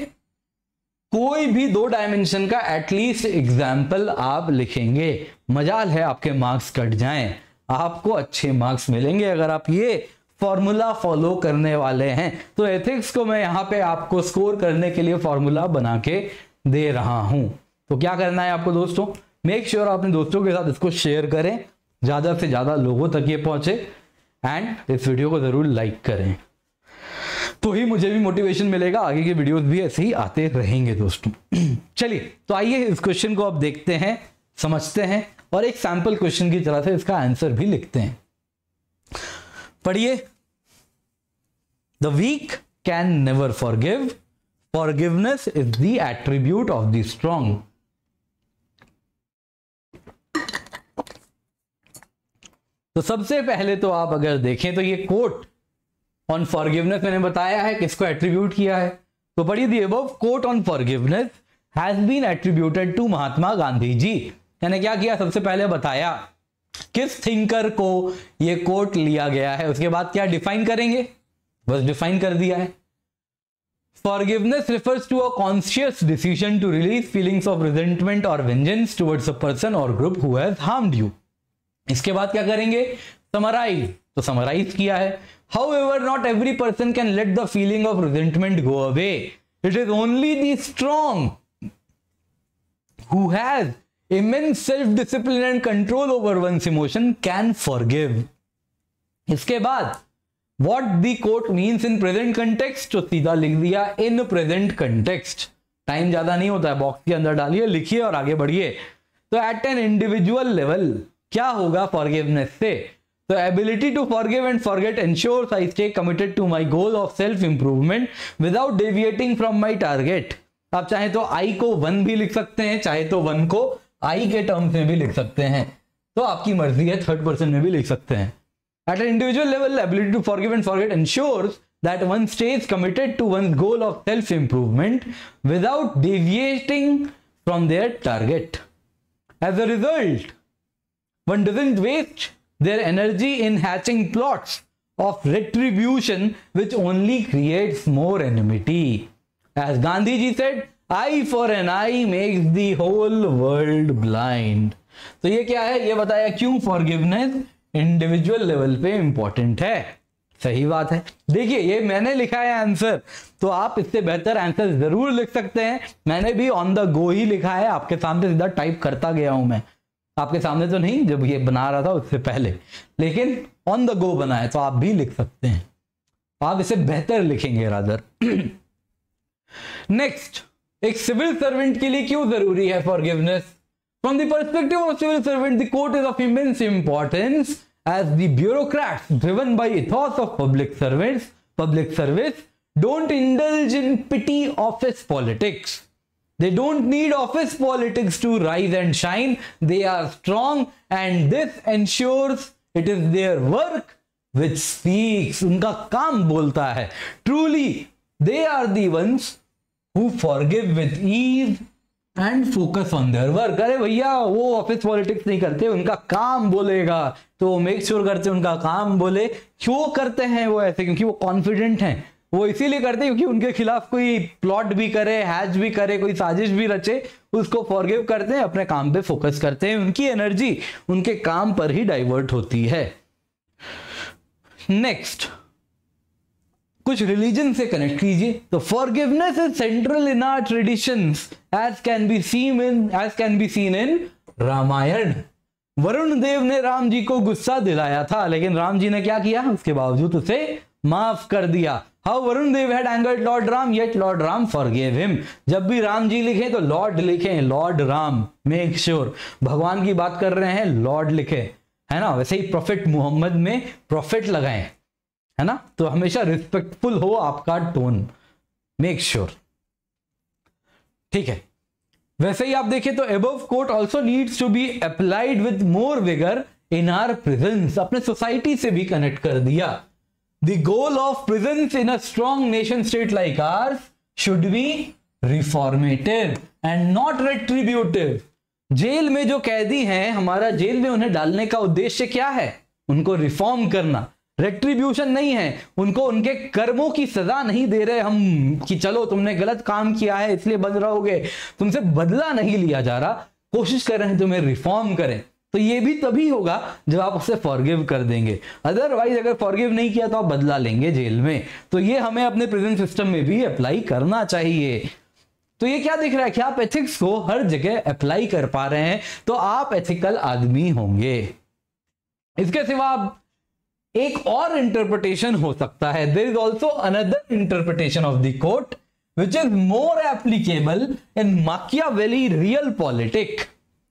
[SPEAKER 1] कोई भी दो डायमेंशन का एटलीस्ट एग्जाम्पल आप लिखेंगे मजाल है आपके मार्क्स कट जाएं आपको अच्छे मार्क्स मिलेंगे अगर आप ये फॉर्मूला फॉलो करने वाले हैं तो एथिक्स को मैं यहाँ पे आपको स्कोर करने के लिए फॉर्मूला बना के दे रहा हूं तो क्या करना है आपको दोस्तों मेक श्योर sure आपने दोस्तों के साथ इसको शेयर करें ज़्यादा से ज़्यादा लोगों तक ये पहुंचे एंड इस वीडियो को ज़रूर लाइक करें तो ही मुझे भी मोटिवेशन मिलेगा आगे के वीडियोस भी ऐसे ही आते रहेंगे दोस्तों चलिए तो आइए इस क्वेश्चन को आप देखते हैं समझते हैं और एक सैंपल क्वेश्चन की तरह से इसका आंसर भी लिखते हैं पढ़िए the weak can never forgive forgiveness is the attribute of the strong तो सबसे पहले तो आप अगर देखें तो ये कोट ऑन फॉरगिवनेस मैंने बताया है किसको एट्रीब्यूट किया है तो पढ़िए the above quote on forgiveness has been attributed to Mahatma Gandhi ji मैंने क्या किया सबसे पहले बताया किस थिंकर को ये कोर्ट लिया गया है उसके बाद क्या डिफाइन करेंगे बस डिफाइन कर दिया है Forgiveness refers to a conscious decision to release feelings of resentment or vengeance towards a person or group who has harmed you. इसके बाद क्या करेंगे समराइज तो समराइज किया है However, not every person can let the feeling of resentment go away. It is only the strong who has immense self-discipline and control over one's emotion can forgive. इसके बाद what the quote means in present context तो सीधा लिख दिया इन present context time ज्यादा नहीं होता है बॉक्स के अंदर डालिए लिखिए और आगे बढ़िए तो एट एन इंडिविजुअल लेवल क्या होगा फॉरगिवनेस से the ability to forgive and forget ensures i stay committed to my goal of self improvement without deviating from my target आप चाहे तो आई को वन भी लिख सकते हैं चाहे तो 1 को i के टर्म्स में भी लिख सकते हैं तो आपकी मर्जी है थर्ड पर्सन में भी लिख सकते हैं at an individual level ability to forgive and forget ensures that one stays committed to one goal of self improvement without deviating from their target as a result one doesn't waste their energy in hatching plots of retribution which only creates more enmity. As gandhi ji said, i for an eye makes the whole world blind. तो ye kya hai ye bataya kyun forgiveness individual level pe important hai सही बात है देखिए ये मैंने लिखा है answer तो आप इससे बेहतर आंसर जरूर लिख सकते हैं मैंने भी ऑन द गो ही लिखा है आपके सामने सीधा टाइप करता गया हूं मैं आपके सामने तो नहीं जब ये बना रहा था उससे पहले लेकिन ऑन द गो बना है तो आप भी लिख सकते हैं तो आप इसे बेहतर लिखेंगे राजर नेक्स्ट एक सिविल सर्वेंट के लिए क्यों जरूरी है forgiveness from the perspective of civil servant the quote is of immense importance as the bureaucrats driven by ethos of public servant public service don't indulge in petty office politics They don't need office politics to rise and shine. They are strong and this ensures it is their work which speaks. unka kaam bolta hai Truly, they are the ones who forgive with ease and focus on their work अरे भैया वो office politics नहीं करते उनका काम बोलेगा तो make sure sure करते उनका काम बोले क्यों करते हैं वो ऐसे क्योंकि वो कॉन्फिडेंट हैं वो इसीलिए करते क्योंकि उनके खिलाफ कोई प्लॉट भी करे हैच भी करे कोई साजिश भी रचे उसको फॉरगिव करते हैं अपने काम पे फोकस करते हैं उनकी एनर्जी उनके काम पर ही डाइवर्ट होती है नेक्स्ट कुछ रिलीजन से कनेक्ट कीजिए तो forgiveness is central in our tradition as can be seen in as can be seen in Ramayana Varun Dev ने राम जी को गुस्सा दिलाया था लेकिन राम जी ने क्या किया उसके बावजूद उसे माफ कर दिया how Varun Dev had angered lord Ram yet lord Ram forgave him जब भी राम जी लिखे तो लॉर्ड लिखे लॉर्ड राम मेक श्योर भगवान की बात कर रहे हैं लॉर्ड लिखे है ना वैसे ही प्रॉफिट मोहम्मद में प्रॉफिट लगाए है ना तो हमेशा रिस्पेक्टफुल हो आपका टोन मेक श्योर ठीक है वैसे ही आप देखें तो above quote also needs to be applied with more vigour in our presence अपने सोसाइटी से भी कनेक्ट कर दिया The goal of prisons in a strong nation state like ours should be reformative and not retributive jail में जो कैदी हैं हमारा जेल में उन्हें डालने का उद्देश्य क्या है उनको रिफॉर्म करना रेट्रीब्यूशन नहीं है उनको उनके कर्मों की सजा नहीं दे रहे हम कि चलो तुमने गलत काम किया है इसलिए बंद रहोगे तुमसे बदला नहीं लिया जा रहा कोशिश कर रहे हैं तुम्हें रिफॉर्म करें तो ये भी तभी होगा जब आप उसे फॉरगिव कर देंगे अदरवाइज अगर फॉरगिव नहीं किया तो आप बदला लेंगे जेल में तो ये हमें अपने प्रेजेंट सिस्टम में भी अप्लाई करना चाहिए तो ये क्या दिख रहा है कि आप एथिक्स को हर जगह अप्लाई कर पा रहे हैं तो आप एथिकल आदमी होंगे इसके सिवा एक और इंटरप्रिटेशन हो सकता है there is also another interpretation of the quote which is more applicable in Machiavelli real politics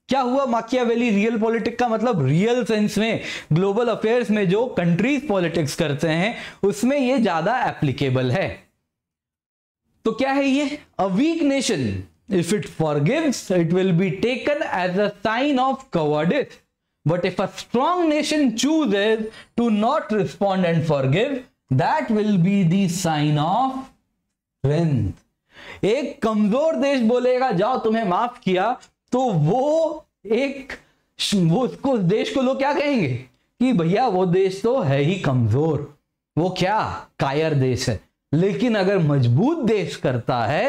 [SPEAKER 1] क्या हुआ माकियावेली रियल पॉलिटिक का मतलब रियल सेंस में ग्लोबल अफेयर्स में जो कंट्रीज पॉलिटिक्स करते हैं उसमें ये ज्यादा एप्लीकेबल है तो क्या है ये a weak nation if it forgives it will be taken as a sign of cowardice but if a strong nation chooses to not respond and forgive that will be the sign of strength एक कमजोर देश बोलेगा जाओ तुम्हें माफ किया तो वो एक वो उसको देश को लोग क्या कहेंगे कि भैया वो देश तो है ही कमजोर वो क्या कायर देश है लेकिन अगर मजबूत देश करता है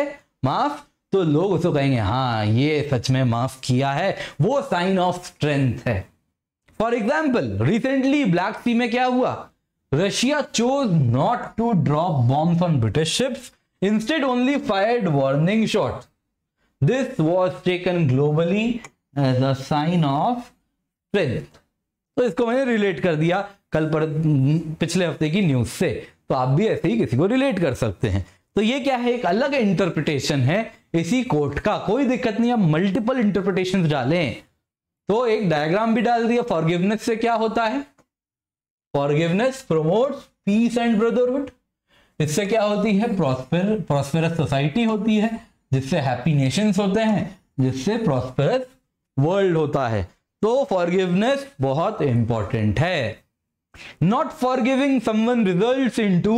[SPEAKER 1] माफ तो लोग उसको कहेंगे हाँ ये सच में माफ किया है वो साइन ऑफ स्ट्रेंथ है for example recently black sea में क्या हुआ Russia chose not to drop bomb on British ships instead only fired warning shot This was taken globally as a sign of strength. तो इसको मैंने relate कर दिया कल पर पिछले हफ्ते की न्यूज से तो आप भी ऐसे ही किसी को रिलेट कर सकते हैं तो ये क्या है एक अलग इंटरप्रिटेशन है इसी कोट का कोई दिक्कत नहीं आप मल्टीपल इंटरप्रिटेशन डालें तो एक डायग्राम भी डाल दिया फॉरगिवनेस से क्या होता है forgiveness promote peace and brotherhood इससे क्या होती है प्रॉस्पेर प्रॉस्पेरस सोसाइटी होती है जिससे हैप्पी नेशंस होते हैं जिससे प्रॉस्परस वर्ल्ड होता है तो फॉरगिवनेस बहुत इंपॉर्टेंट है not forgiving someone result in to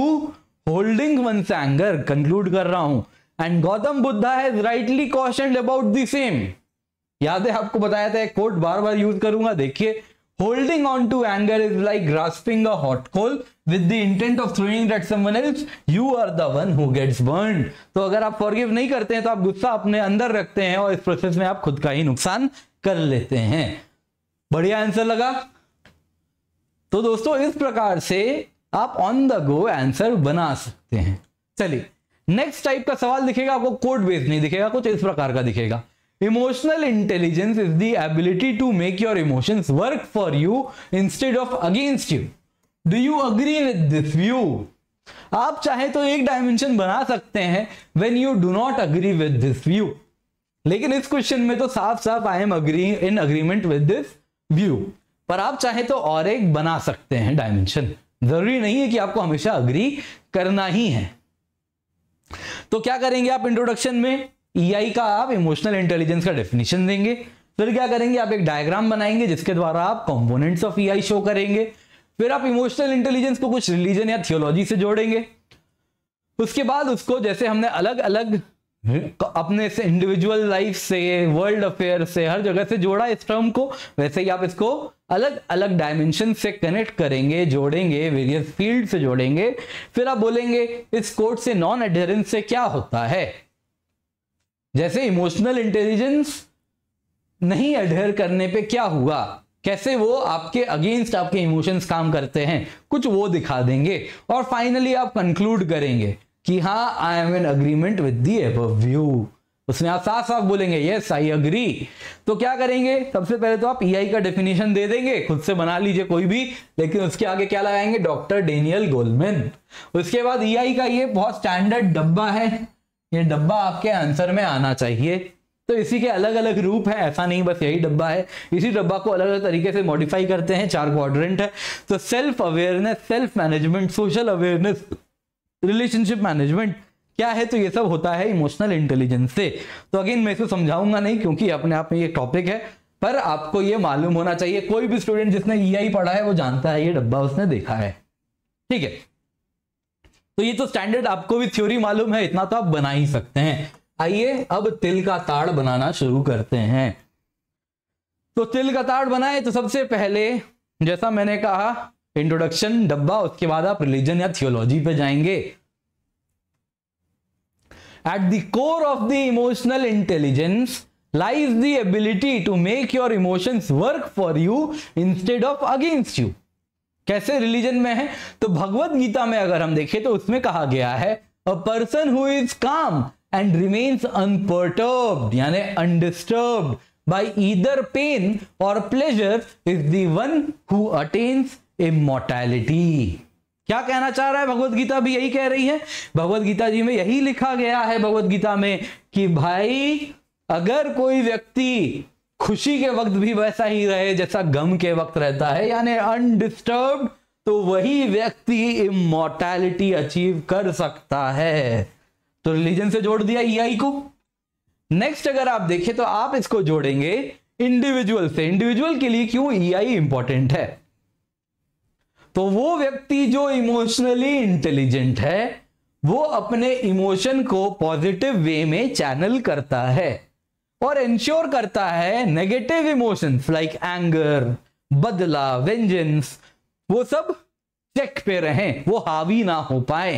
[SPEAKER 1] holding one anger conclude कर रहा हूं and Gautam Buddha has rightly question about the same याद है आपको बताया था एक कोट बार बार यूज करूंगा देखिए Holding on to anger is like grasping a hot coal with the intent of throwing it at someone else. You are the one who gets burned. तो अगर आप फॉरगिव नहीं करते हैं तो आप गुस्सा अपने अंदर रखते हैं और इस प्रोसेस में आप खुद का ही नुकसान कर लेते हैं बढ़िया आंसर लगा तो दोस्तों इस प्रकार से आप ऑन द गो आंसर बना सकते हैं चलिए नेक्स्ट टाइप का सवाल दिखेगा आपको कोड बेस्ड नहीं दिखेगा कुछ इस प्रकार का दिखेगा emotional intelligence is the ability to make your emotion work for you instead of against you do you agree with this view आप चाहे तो एक डायमेंशन बना सकते हैं when you do not agree with this view लेकिन इस question में तो साफ साफ I am agree in agreement with this view पर आप चाहे तो और एक बना सकते हैं डायमेंशन जरूरी नहीं है कि आपको हमेशा अग्री करना ही है तो क्या करेंगे आप इंट्रोडक्शन में ईआई e का आप इमोशनल इंटेलिजेंस का डेफिनेशन देंगे फिर क्या करेंगे आप एक डायग्राम बनाएंगे जिसके द्वारा आप कंपोनेंट्स ऑफ ईआई शो करेंगे फिर आप इमोशनल इंटेलिजेंस को कुछ रिलीजन या थियोलॉजी से जोड़ेंगे उसके बाद उसको जैसे हमने अलग अलग अपने से इंडिविजुअल लाइफ से वर्ल्ड अफेयर से हर जगह से जोड़ा इस टर्म को वैसे ही आप इसको अलग अलग डायमेंशन से कनेक्ट करेंगे जोड़ेंगे वेरियस फील्ड से जोड़ेंगे फिर आप बोलेंगे इस कोर्ट से नॉन एडेरेंस से क्या होता है जैसे इमोशनल इंटेलिजेंस नहीं अडेयर करने पे क्या हुआ कैसे वो आपके अगेंस्ट आपके इमोशंस काम करते हैं कुछ वो दिखा देंगे और फाइनली आप कंक्लूड करेंगे कि हाँ I am in agreement with the view उसमें आप साफ साफ बोलेंगे यस आई अग्री तो क्या करेंगे सबसे पहले तो आप ई e का डेफिनेशन दे देंगे खुद से बना लीजिए कोई भी लेकिन उसके आगे क्या लगाएंगे डॉक्टर डेनियल गोलमेन उसके बाद ई e का ये बहुत स्टैंडर्ड डब्बा है ये डब्बा आपके आंसर में आना चाहिए तो इसी के अलग अलग रूप है ऐसा नहीं बस यही डब्बा है इसी डब्बा को अलग अलग तरीके से मॉडिफाई करते हैं चार क्वाड्रेंट है तो self awareness self management social awareness relationship management क्या है तो ये सब होता है इमोशनल इंटेलिजेंस से तो अगेन मैं इसको समझाऊंगा नहीं क्योंकि अपने आप में ये टॉपिक है पर आपको ये मालूम होना चाहिए कोई भी स्टूडेंट जिसने ई e पढ़ा है वो जानता है ये डब्बा उसने देखा है ठीक है तो ये तो स्टैंडर्ड आपको भी थ्योरी मालूम है इतना तो आप बना ही सकते हैं आइए अब तिल का ताड़ बनाना शुरू करते हैं तो तिल का ताड़ बनाए तो सबसे पहले जैसा मैंने कहा इंट्रोडक्शन डब्बा उसके बाद आप रिलीजन या थियोलॉजी पे जाएंगे at the core of the emotional intelligence lies the ability to make your emotions work for you instead of against you कैसे रिलीजन में है तो भगवत गीता में अगर हम देखें तो उसमें कहा गया है a person who is calm and remains unperturbed यानी undisturbed by either pain or pleasure is the one who attains immortality क्या कहना चाह रहा है भगवत गीता भी यही कह रही है भगवत गीता जी में यही लिखा गया है भगवत गीता में कि भाई अगर कोई व्यक्ति खुशी के वक्त भी वैसा ही रहे जैसा गम के वक्त रहता है यानी अनडिस्टर्ब तो वही व्यक्ति इमोर्टैलिटी अचीव कर सकता है तो रिलीजन से जोड़ दिया ईआई e को नेक्स्ट अगर आप देखें तो आप इसको जोड़ेंगे इंडिविजुअल से इंडिविजुअल के लिए क्यों ईआई e इंपॉर्टेंट है तो वो व्यक्ति जो इमोशनली इंटेलिजेंट है वो अपने इमोशन को पॉजिटिव वे में चैनल करता है और इंश्योर करता है नेगेटिव इमोशंस लाइक एंगर बदला वेंजेंस वो सब चेक पे रहें वो हावी ना हो पाए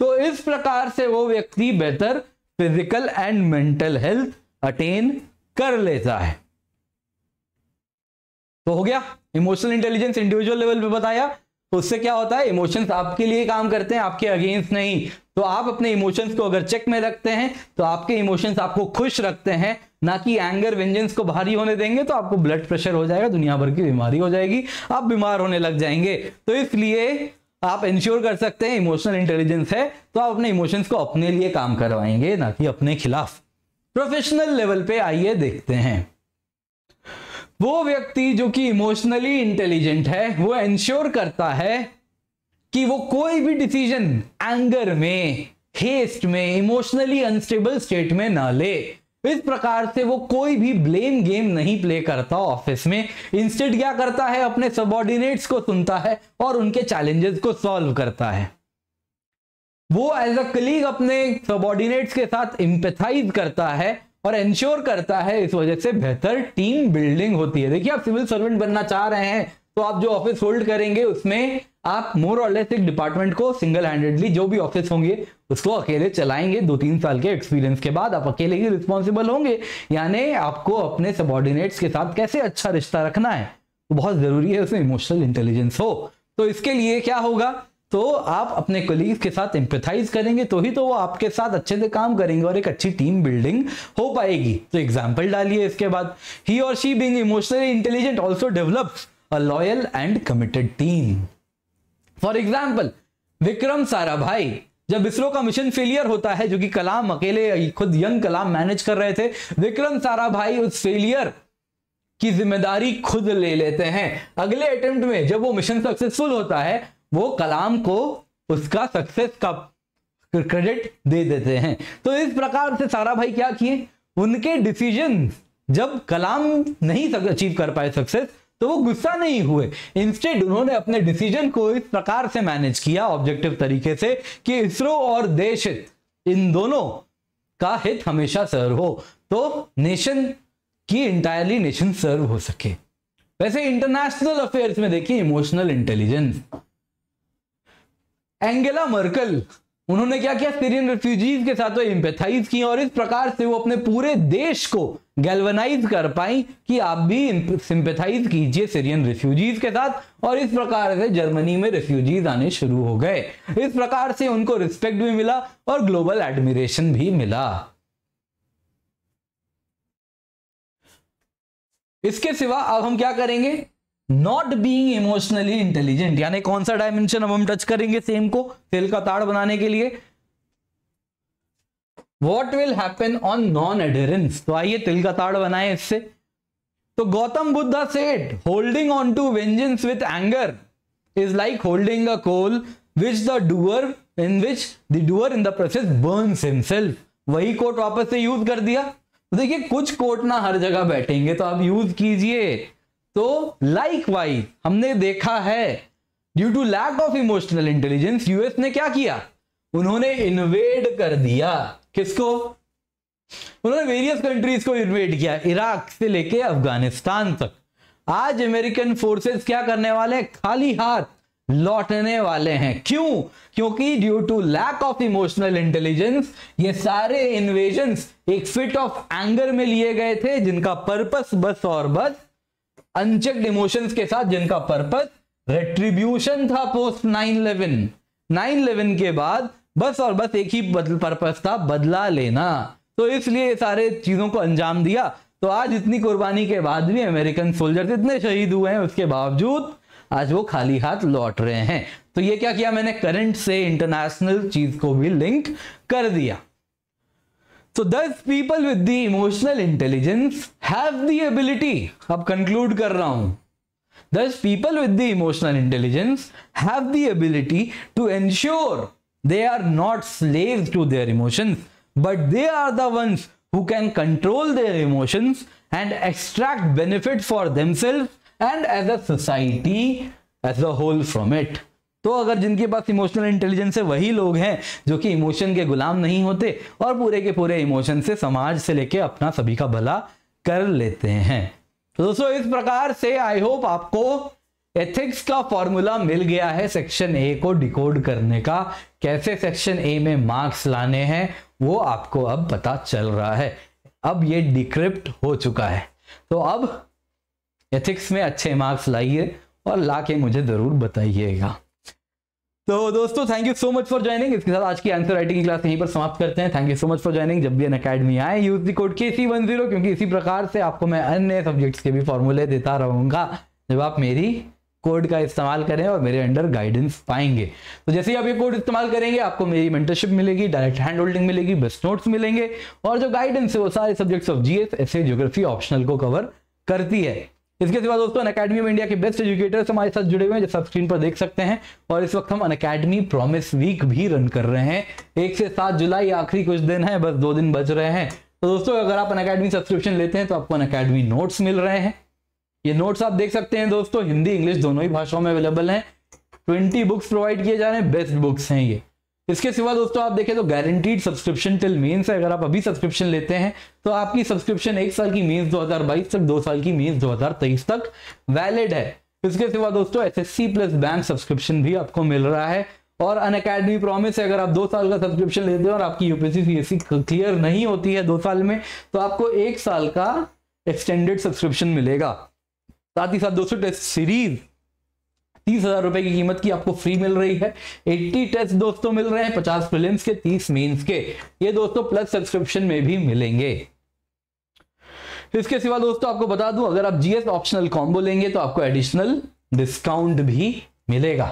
[SPEAKER 1] तो इस प्रकार से वो व्यक्ति बेहतर physical and mental health attain कर लेता है तो हो गया इमोशनल इंटेलिजेंस इंडिविजुअल लेवल पे बताया तो उससे क्या होता है इमोशंस आपके लिए काम करते हैं आपके अगेंस्ट नहीं तो आप अपने इमोशंस को अगर चेक में रखते हैं तो आपके इमोशंस आपको खुश रखते हैं ना कि एंगर वेंजेंस को भारी होने देंगे तो आपको ब्लड प्रेशर हो जाएगा दुनिया भर की बीमारी हो जाएगी आप बीमार होने लग जाएंगे तो इसलिए आप इंश्योर कर सकते हैं इमोशनल इंटेलिजेंस है तो आप अपने इमोशंस को अपने लिए काम करवाएंगे ना कि अपने खिलाफ प्रोफेशनल लेवल पे आइए देखते हैं वो व्यक्ति जो कि इमोशनली इंटेलिजेंट है वो इंश्योर करता है कि वो कोई भी डिसीजन एंगर में हेस्ट में इमोशनली अनस्टेबल स्टेट में ना ले इस प्रकार से वो कोई भी ब्लेम गेम नहीं प्ले करता ऑफिस में इंस्टेंट क्या करता है अपने सबॉर्डिनेट्स को सुनता है और उनके चैलेंजेस को सॉल्व करता है वो एज अ कलीग अपने सबॉर्डिनेट्स के साथ इम्पेथाइज करता है और इंश्योर करता है इस वजह से बेहतर टीम बिल्डिंग होती है देखिए आप सिविल सर्वेंट बनना चाह रहे हैं तो आप जो ऑफिस होल्ड करेंगे उसमें आप मोर और लेस एक डिपार्टमेंट को सिंगल हैंडेडली जो भी ऑफिस होंगे उसको अकेले चलाएंगे दो तीन साल के एक्सपीरियंस के बाद आप अकेले ही रिस्पॉन्सिबल होंगे यानी आपको अपने सबॉर्डिनेट्स के साथ कैसे अच्छा रिश्ता रखना है तो बहुत जरूरी है उसमें इमोशनल इंटेलिजेंस हो तो इसके लिए क्या होगा तो आप अपने कलीग के साथ एम्पेथाइज करेंगे तो ही तो वो आपके साथ अच्छे से काम करेंगे और एक अच्छी टीम बिल्डिंग हो पाएगी तो एग्जाम्पल डालिए इसके बाद ही और she being emotionally intelligent also develops a loyal and committed team for example Vikram Sarabhai जब इसरो का मिशन फेलियर होता है जो कि कलाम अकेले खुद यंग कलाम मैनेज कर रहे थे विक्रम सारा भाई उस फेलियर की जिम्मेदारी खुद ले लेते हैं अगले अटेम्प्ट में जब वो मिशन सक्सेसफुल होता है वो कलाम को उसका सक्सेस का क्रेडिट दे देते हैं तो इस प्रकार से सारा भाई क्या किए उनके डिसीजन जब कलाम नहीं अचीव कर पाए सक्सेस तो वो गुस्सा नहीं हुए इंस्टेड उन्होंने अपने डिसीजन को इस प्रकार से मैनेज किया ऑब्जेक्टिव तरीके से कि इसरो और देश इन दोनों का हित हमेशा सर्व हो तो नेशन की इंटायरली नेशन सर्व हो सके वैसे इंटरनेशनल अफेयर्स में देखिए इमोशनल इंटेलिजेंस एंगेला मर्कल उन्होंने क्या किया सीरियन रेफ्यूजीज के साथ वो तो इम्पेथाइज की और इस प्रकार से वो अपने पूरे देश को गैल्वनाइज कर पाई कि आप भी सिंपेथाइज कीजिए सीरियन रिफ्यूजीज के साथ और इस प्रकार से जर्मनी में रिफ्यूजीज आने शुरू हो गए इस प्रकार से उनको रिस्पेक्ट भी मिला और ग्लोबल एडमिरेशन भी मिला इसके सिवा अब हम क्या करेंगे नॉट बींग इमोशनली इंटेलिजेंट यानी कौन सा डायमेंशन अब हम टच करेंगे सेम को सेल का ताड़ बनाने के लिए what will happen on non adherence तो आइए तिल का ताड़ बनाए इससे तो Gautam Buddha said holding on to vengeance with anger is like holding a coal which the doer in which the doer in the process burn himself वही कोट वापस से यूज कर दिया तो देखिए कुछ कोट ना हर जगह बैठेंगे तो आप यूज कीजिए तो लाइक वाइज हमने देखा है due to lack of emotional intelligence US ने क्या किया उन्होंने इन्वेड कर दिया किसको उन्होंने वेरियस कंट्रीज को इन्वेड किया इराक से लेके अफगानिस्तान तक आज अमेरिकन फोर्सेस क्या करने वाले खाली हाथ लौटने वाले हैं क्यों क्योंकि due to lack of emotional intelligence ये सारे इन्वेजन एक फिट ऑफ एंगर में लिए गए थे जिनका पर्पस बस और बस अनचेक्ड इमोशंस के साथ जिनका पर्पज रेट्रीब्यूशन था post nine eleven nine eleven के बाद बस और बस एक ही पर्पज था बदला लेना तो इसलिए सारे चीजों को अंजाम दिया तो आज इतनी कुर्बानी के बाद भी अमेरिकन सोल्जर इतने शहीद हुए हैं उसके बावजूद आज वो खाली हाथ लौट रहे हैं तो ये क्या किया मैंने करंट से इंटरनेशनल चीज को भी लिंक कर दिया So, does people with the emotional intelligence have the ability? अब कंक्लूड कर रहा Thus, people with the emotional intelligence have the ability to ensure they are not slaves to their emotions, but they are the ones who can control their emotions and extract benefit for themselves and as a society as a whole from it. तो अगर जिनके पास emotional intelligence है वही लोग हैं जो कि emotion के गुलाम नहीं होते और पूरे के पूरे इमोशन से समाज से लेके अपना सभी का भला कर लेते हैं तो दोस्तों इस प्रकार से आई होप आपको एथिक्स का फॉर्मूला मिल गया है सेक्शन ए को डिकोड करने का कैसे सेक्शन ए में मार्क्स लाने हैं वो आपको अब पता चल रहा है अब ये डिक्रिप्ट हो चुका है तो अब एथिक्स में अच्छे मार्क्स लाइए और ला के मुझे ज़रूर बताइएगा तो दोस्तों thank you so much for joining इसके साथ आज की आंसर राइटिंग की क्लास यहीं पर समाप्त करते हैं thank you so much for joining जब भी अन अकेडमी आए use the code K C one zero क्योंकि इसी प्रकार से आपको मैं अन्य सब्जेक्ट्स के भी फॉर्मूले देता रहूंगा जब आप मेरी कोड का इस्तेमाल करें और मेरे अंडर गाइडेंस पाएंगे तो जैसे ही आप ये कोड इस्तेमाल करेंगे आपको मेरी मेंटरशिप मिलेगी डायरेक्ट हैंड होल्डिंग मिलेगी बेस्ट नोट्स मिलेंगे और जो गाइडेंस है वो सारे subjects of GS S geography optional को कवर करती है इसके सिवा दोस्तों अनकेडमी ऑफ इंडिया के बेस्ट एजुकेटर्स हमारे साथ जुड़े हुए हैं जैसे सब स्क्रीन पर देख सकते हैं और इस वक्त हम अनकेडमी प्रॉमिस वीक भी रन कर रहे हैं एक से सात जुलाई आखिरी कुछ दिन है बस दो दिन बच रहे हैं तो दोस्तों अगर आप अनकेडमी सब्सक्रिप्शन लेते हैं तो आपको अनकेडमी नोट्स मिल रहे हैं ये नोट्स आप देख सकते हैं दोस्तों हिंदी इंग्लिश दोनों ही भाषाओं में अवेलेबल हैं ट्वेंटी बुक्स प्रोवाइड किए जा रहे हैं बेस्ट बुक्स हैं ये इसके सिवा दोस्तों आप देखें तो गारंटीड सब्सक्रिप्शन टिल मीन्स है अगर आप अभी सब्सक्रिप्शन लेते हैं तो आपकी सब्सक्रिप्शन एक साल की मीन्स 2022 तक दो साल की मीन्स 2023 तक वैलिड है इसके सिवा दोस्तों S S plus bank subscription भी आपको मिल रहा है और अन अकेडमी प्रॉमिस है अगर आप दो साल का सब्सक्रिप्शन लेते हैं और आपकी यूपीएससी सीएससी क्लियर नहीं होती है दो साल में तो आपको एक साल का एक्सटेंडेड सब्सक्रिप्शन मिलेगा साथ ही साथ दोस्तों टेस्ट सीरीज तीस हजार रुपए की कीमत की आपको फ्री मिल रही है 80 टेस्ट दोस्तों मिल रहे हैं 50 प्रीलिम्स के 30 मेंस के ये दोस्तों प्लस सब्सक्रिप्शन में भी मिलेंगे इसके सिवा दोस्तों आपको बता दूं अगर आप जीएस ऑप्शनल कॉम्बो लेंगे तो आपको एडिशनल डिस्काउंट भी मिलेगा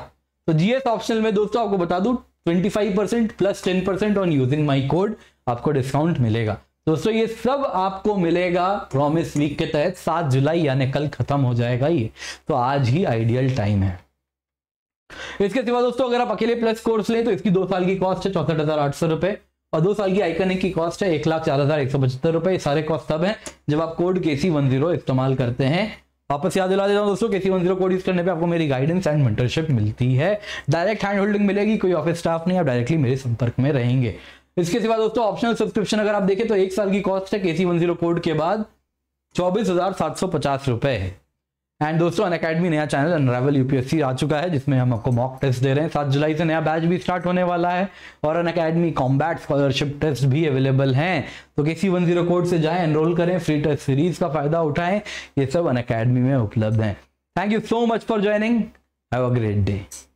[SPEAKER 1] तो जीएस ऑप्शनल में दोस्तों आपको बता five 25% plus percent on using my code आपको डिस्काउंट मिलेगा दोस्तों ये सब आपको मिलेगा प्रॉमिस वीक के तहत सात जुलाई यानी कल खत्म हो जाएगा ये तो आज ही आइडियल टाइम है इसके सिवा दोस्तों अगर आप अकेले प्लस कोर्स लें तो इसकी दो साल की कॉस्ट है चौसठ हजार आठ सौ रुपए और दो साल की आइकनिक की कॉस्ट है एक लाख चार हजार एक सौ पचहत्तर रुपए सारे कॉस्ट तब है जब आप code K C one zero इस्तेमाल करते हैं वापस याद दिला देता हूँ दोस्तों के C one zero code use करने पे आपको मेरी गाइडेंस एंड मेंटरशिप मिलती है डायरेक्ट हैंड होल्डिंग मिलेगी कोई ऑफिस स्टाफ नहीं आप डायरेक्टली मेरे संपर्क में रहेंगे इसके सिवा दोस्तों ऑप्शनल सब्सक्रिप्शन अगर आप देखें तो एक साल की कॉस्ट है केसी वन जीरो कोड के बाद चौबीस हजार सात सौ पचास रुपए एंड दोस्तों अन अकेडमी नया चैनल अनरावल यूपीएससी आ चुका है जिसमें हम आपको मॉक टेस्ट दे रहे हैं सात जुलाई से नया बैच भी स्टार्ट होने वाला है और Unacademy combat scholarship test भी अवेलेबल हैं तो के सी वन जीरो कोड से जाएं एनरोल करें फ्री टेस्ट सीरीज का फायदा उठाएं ये सब अन अकेडमी में उपलब्ध है thank you so much for joining have a great day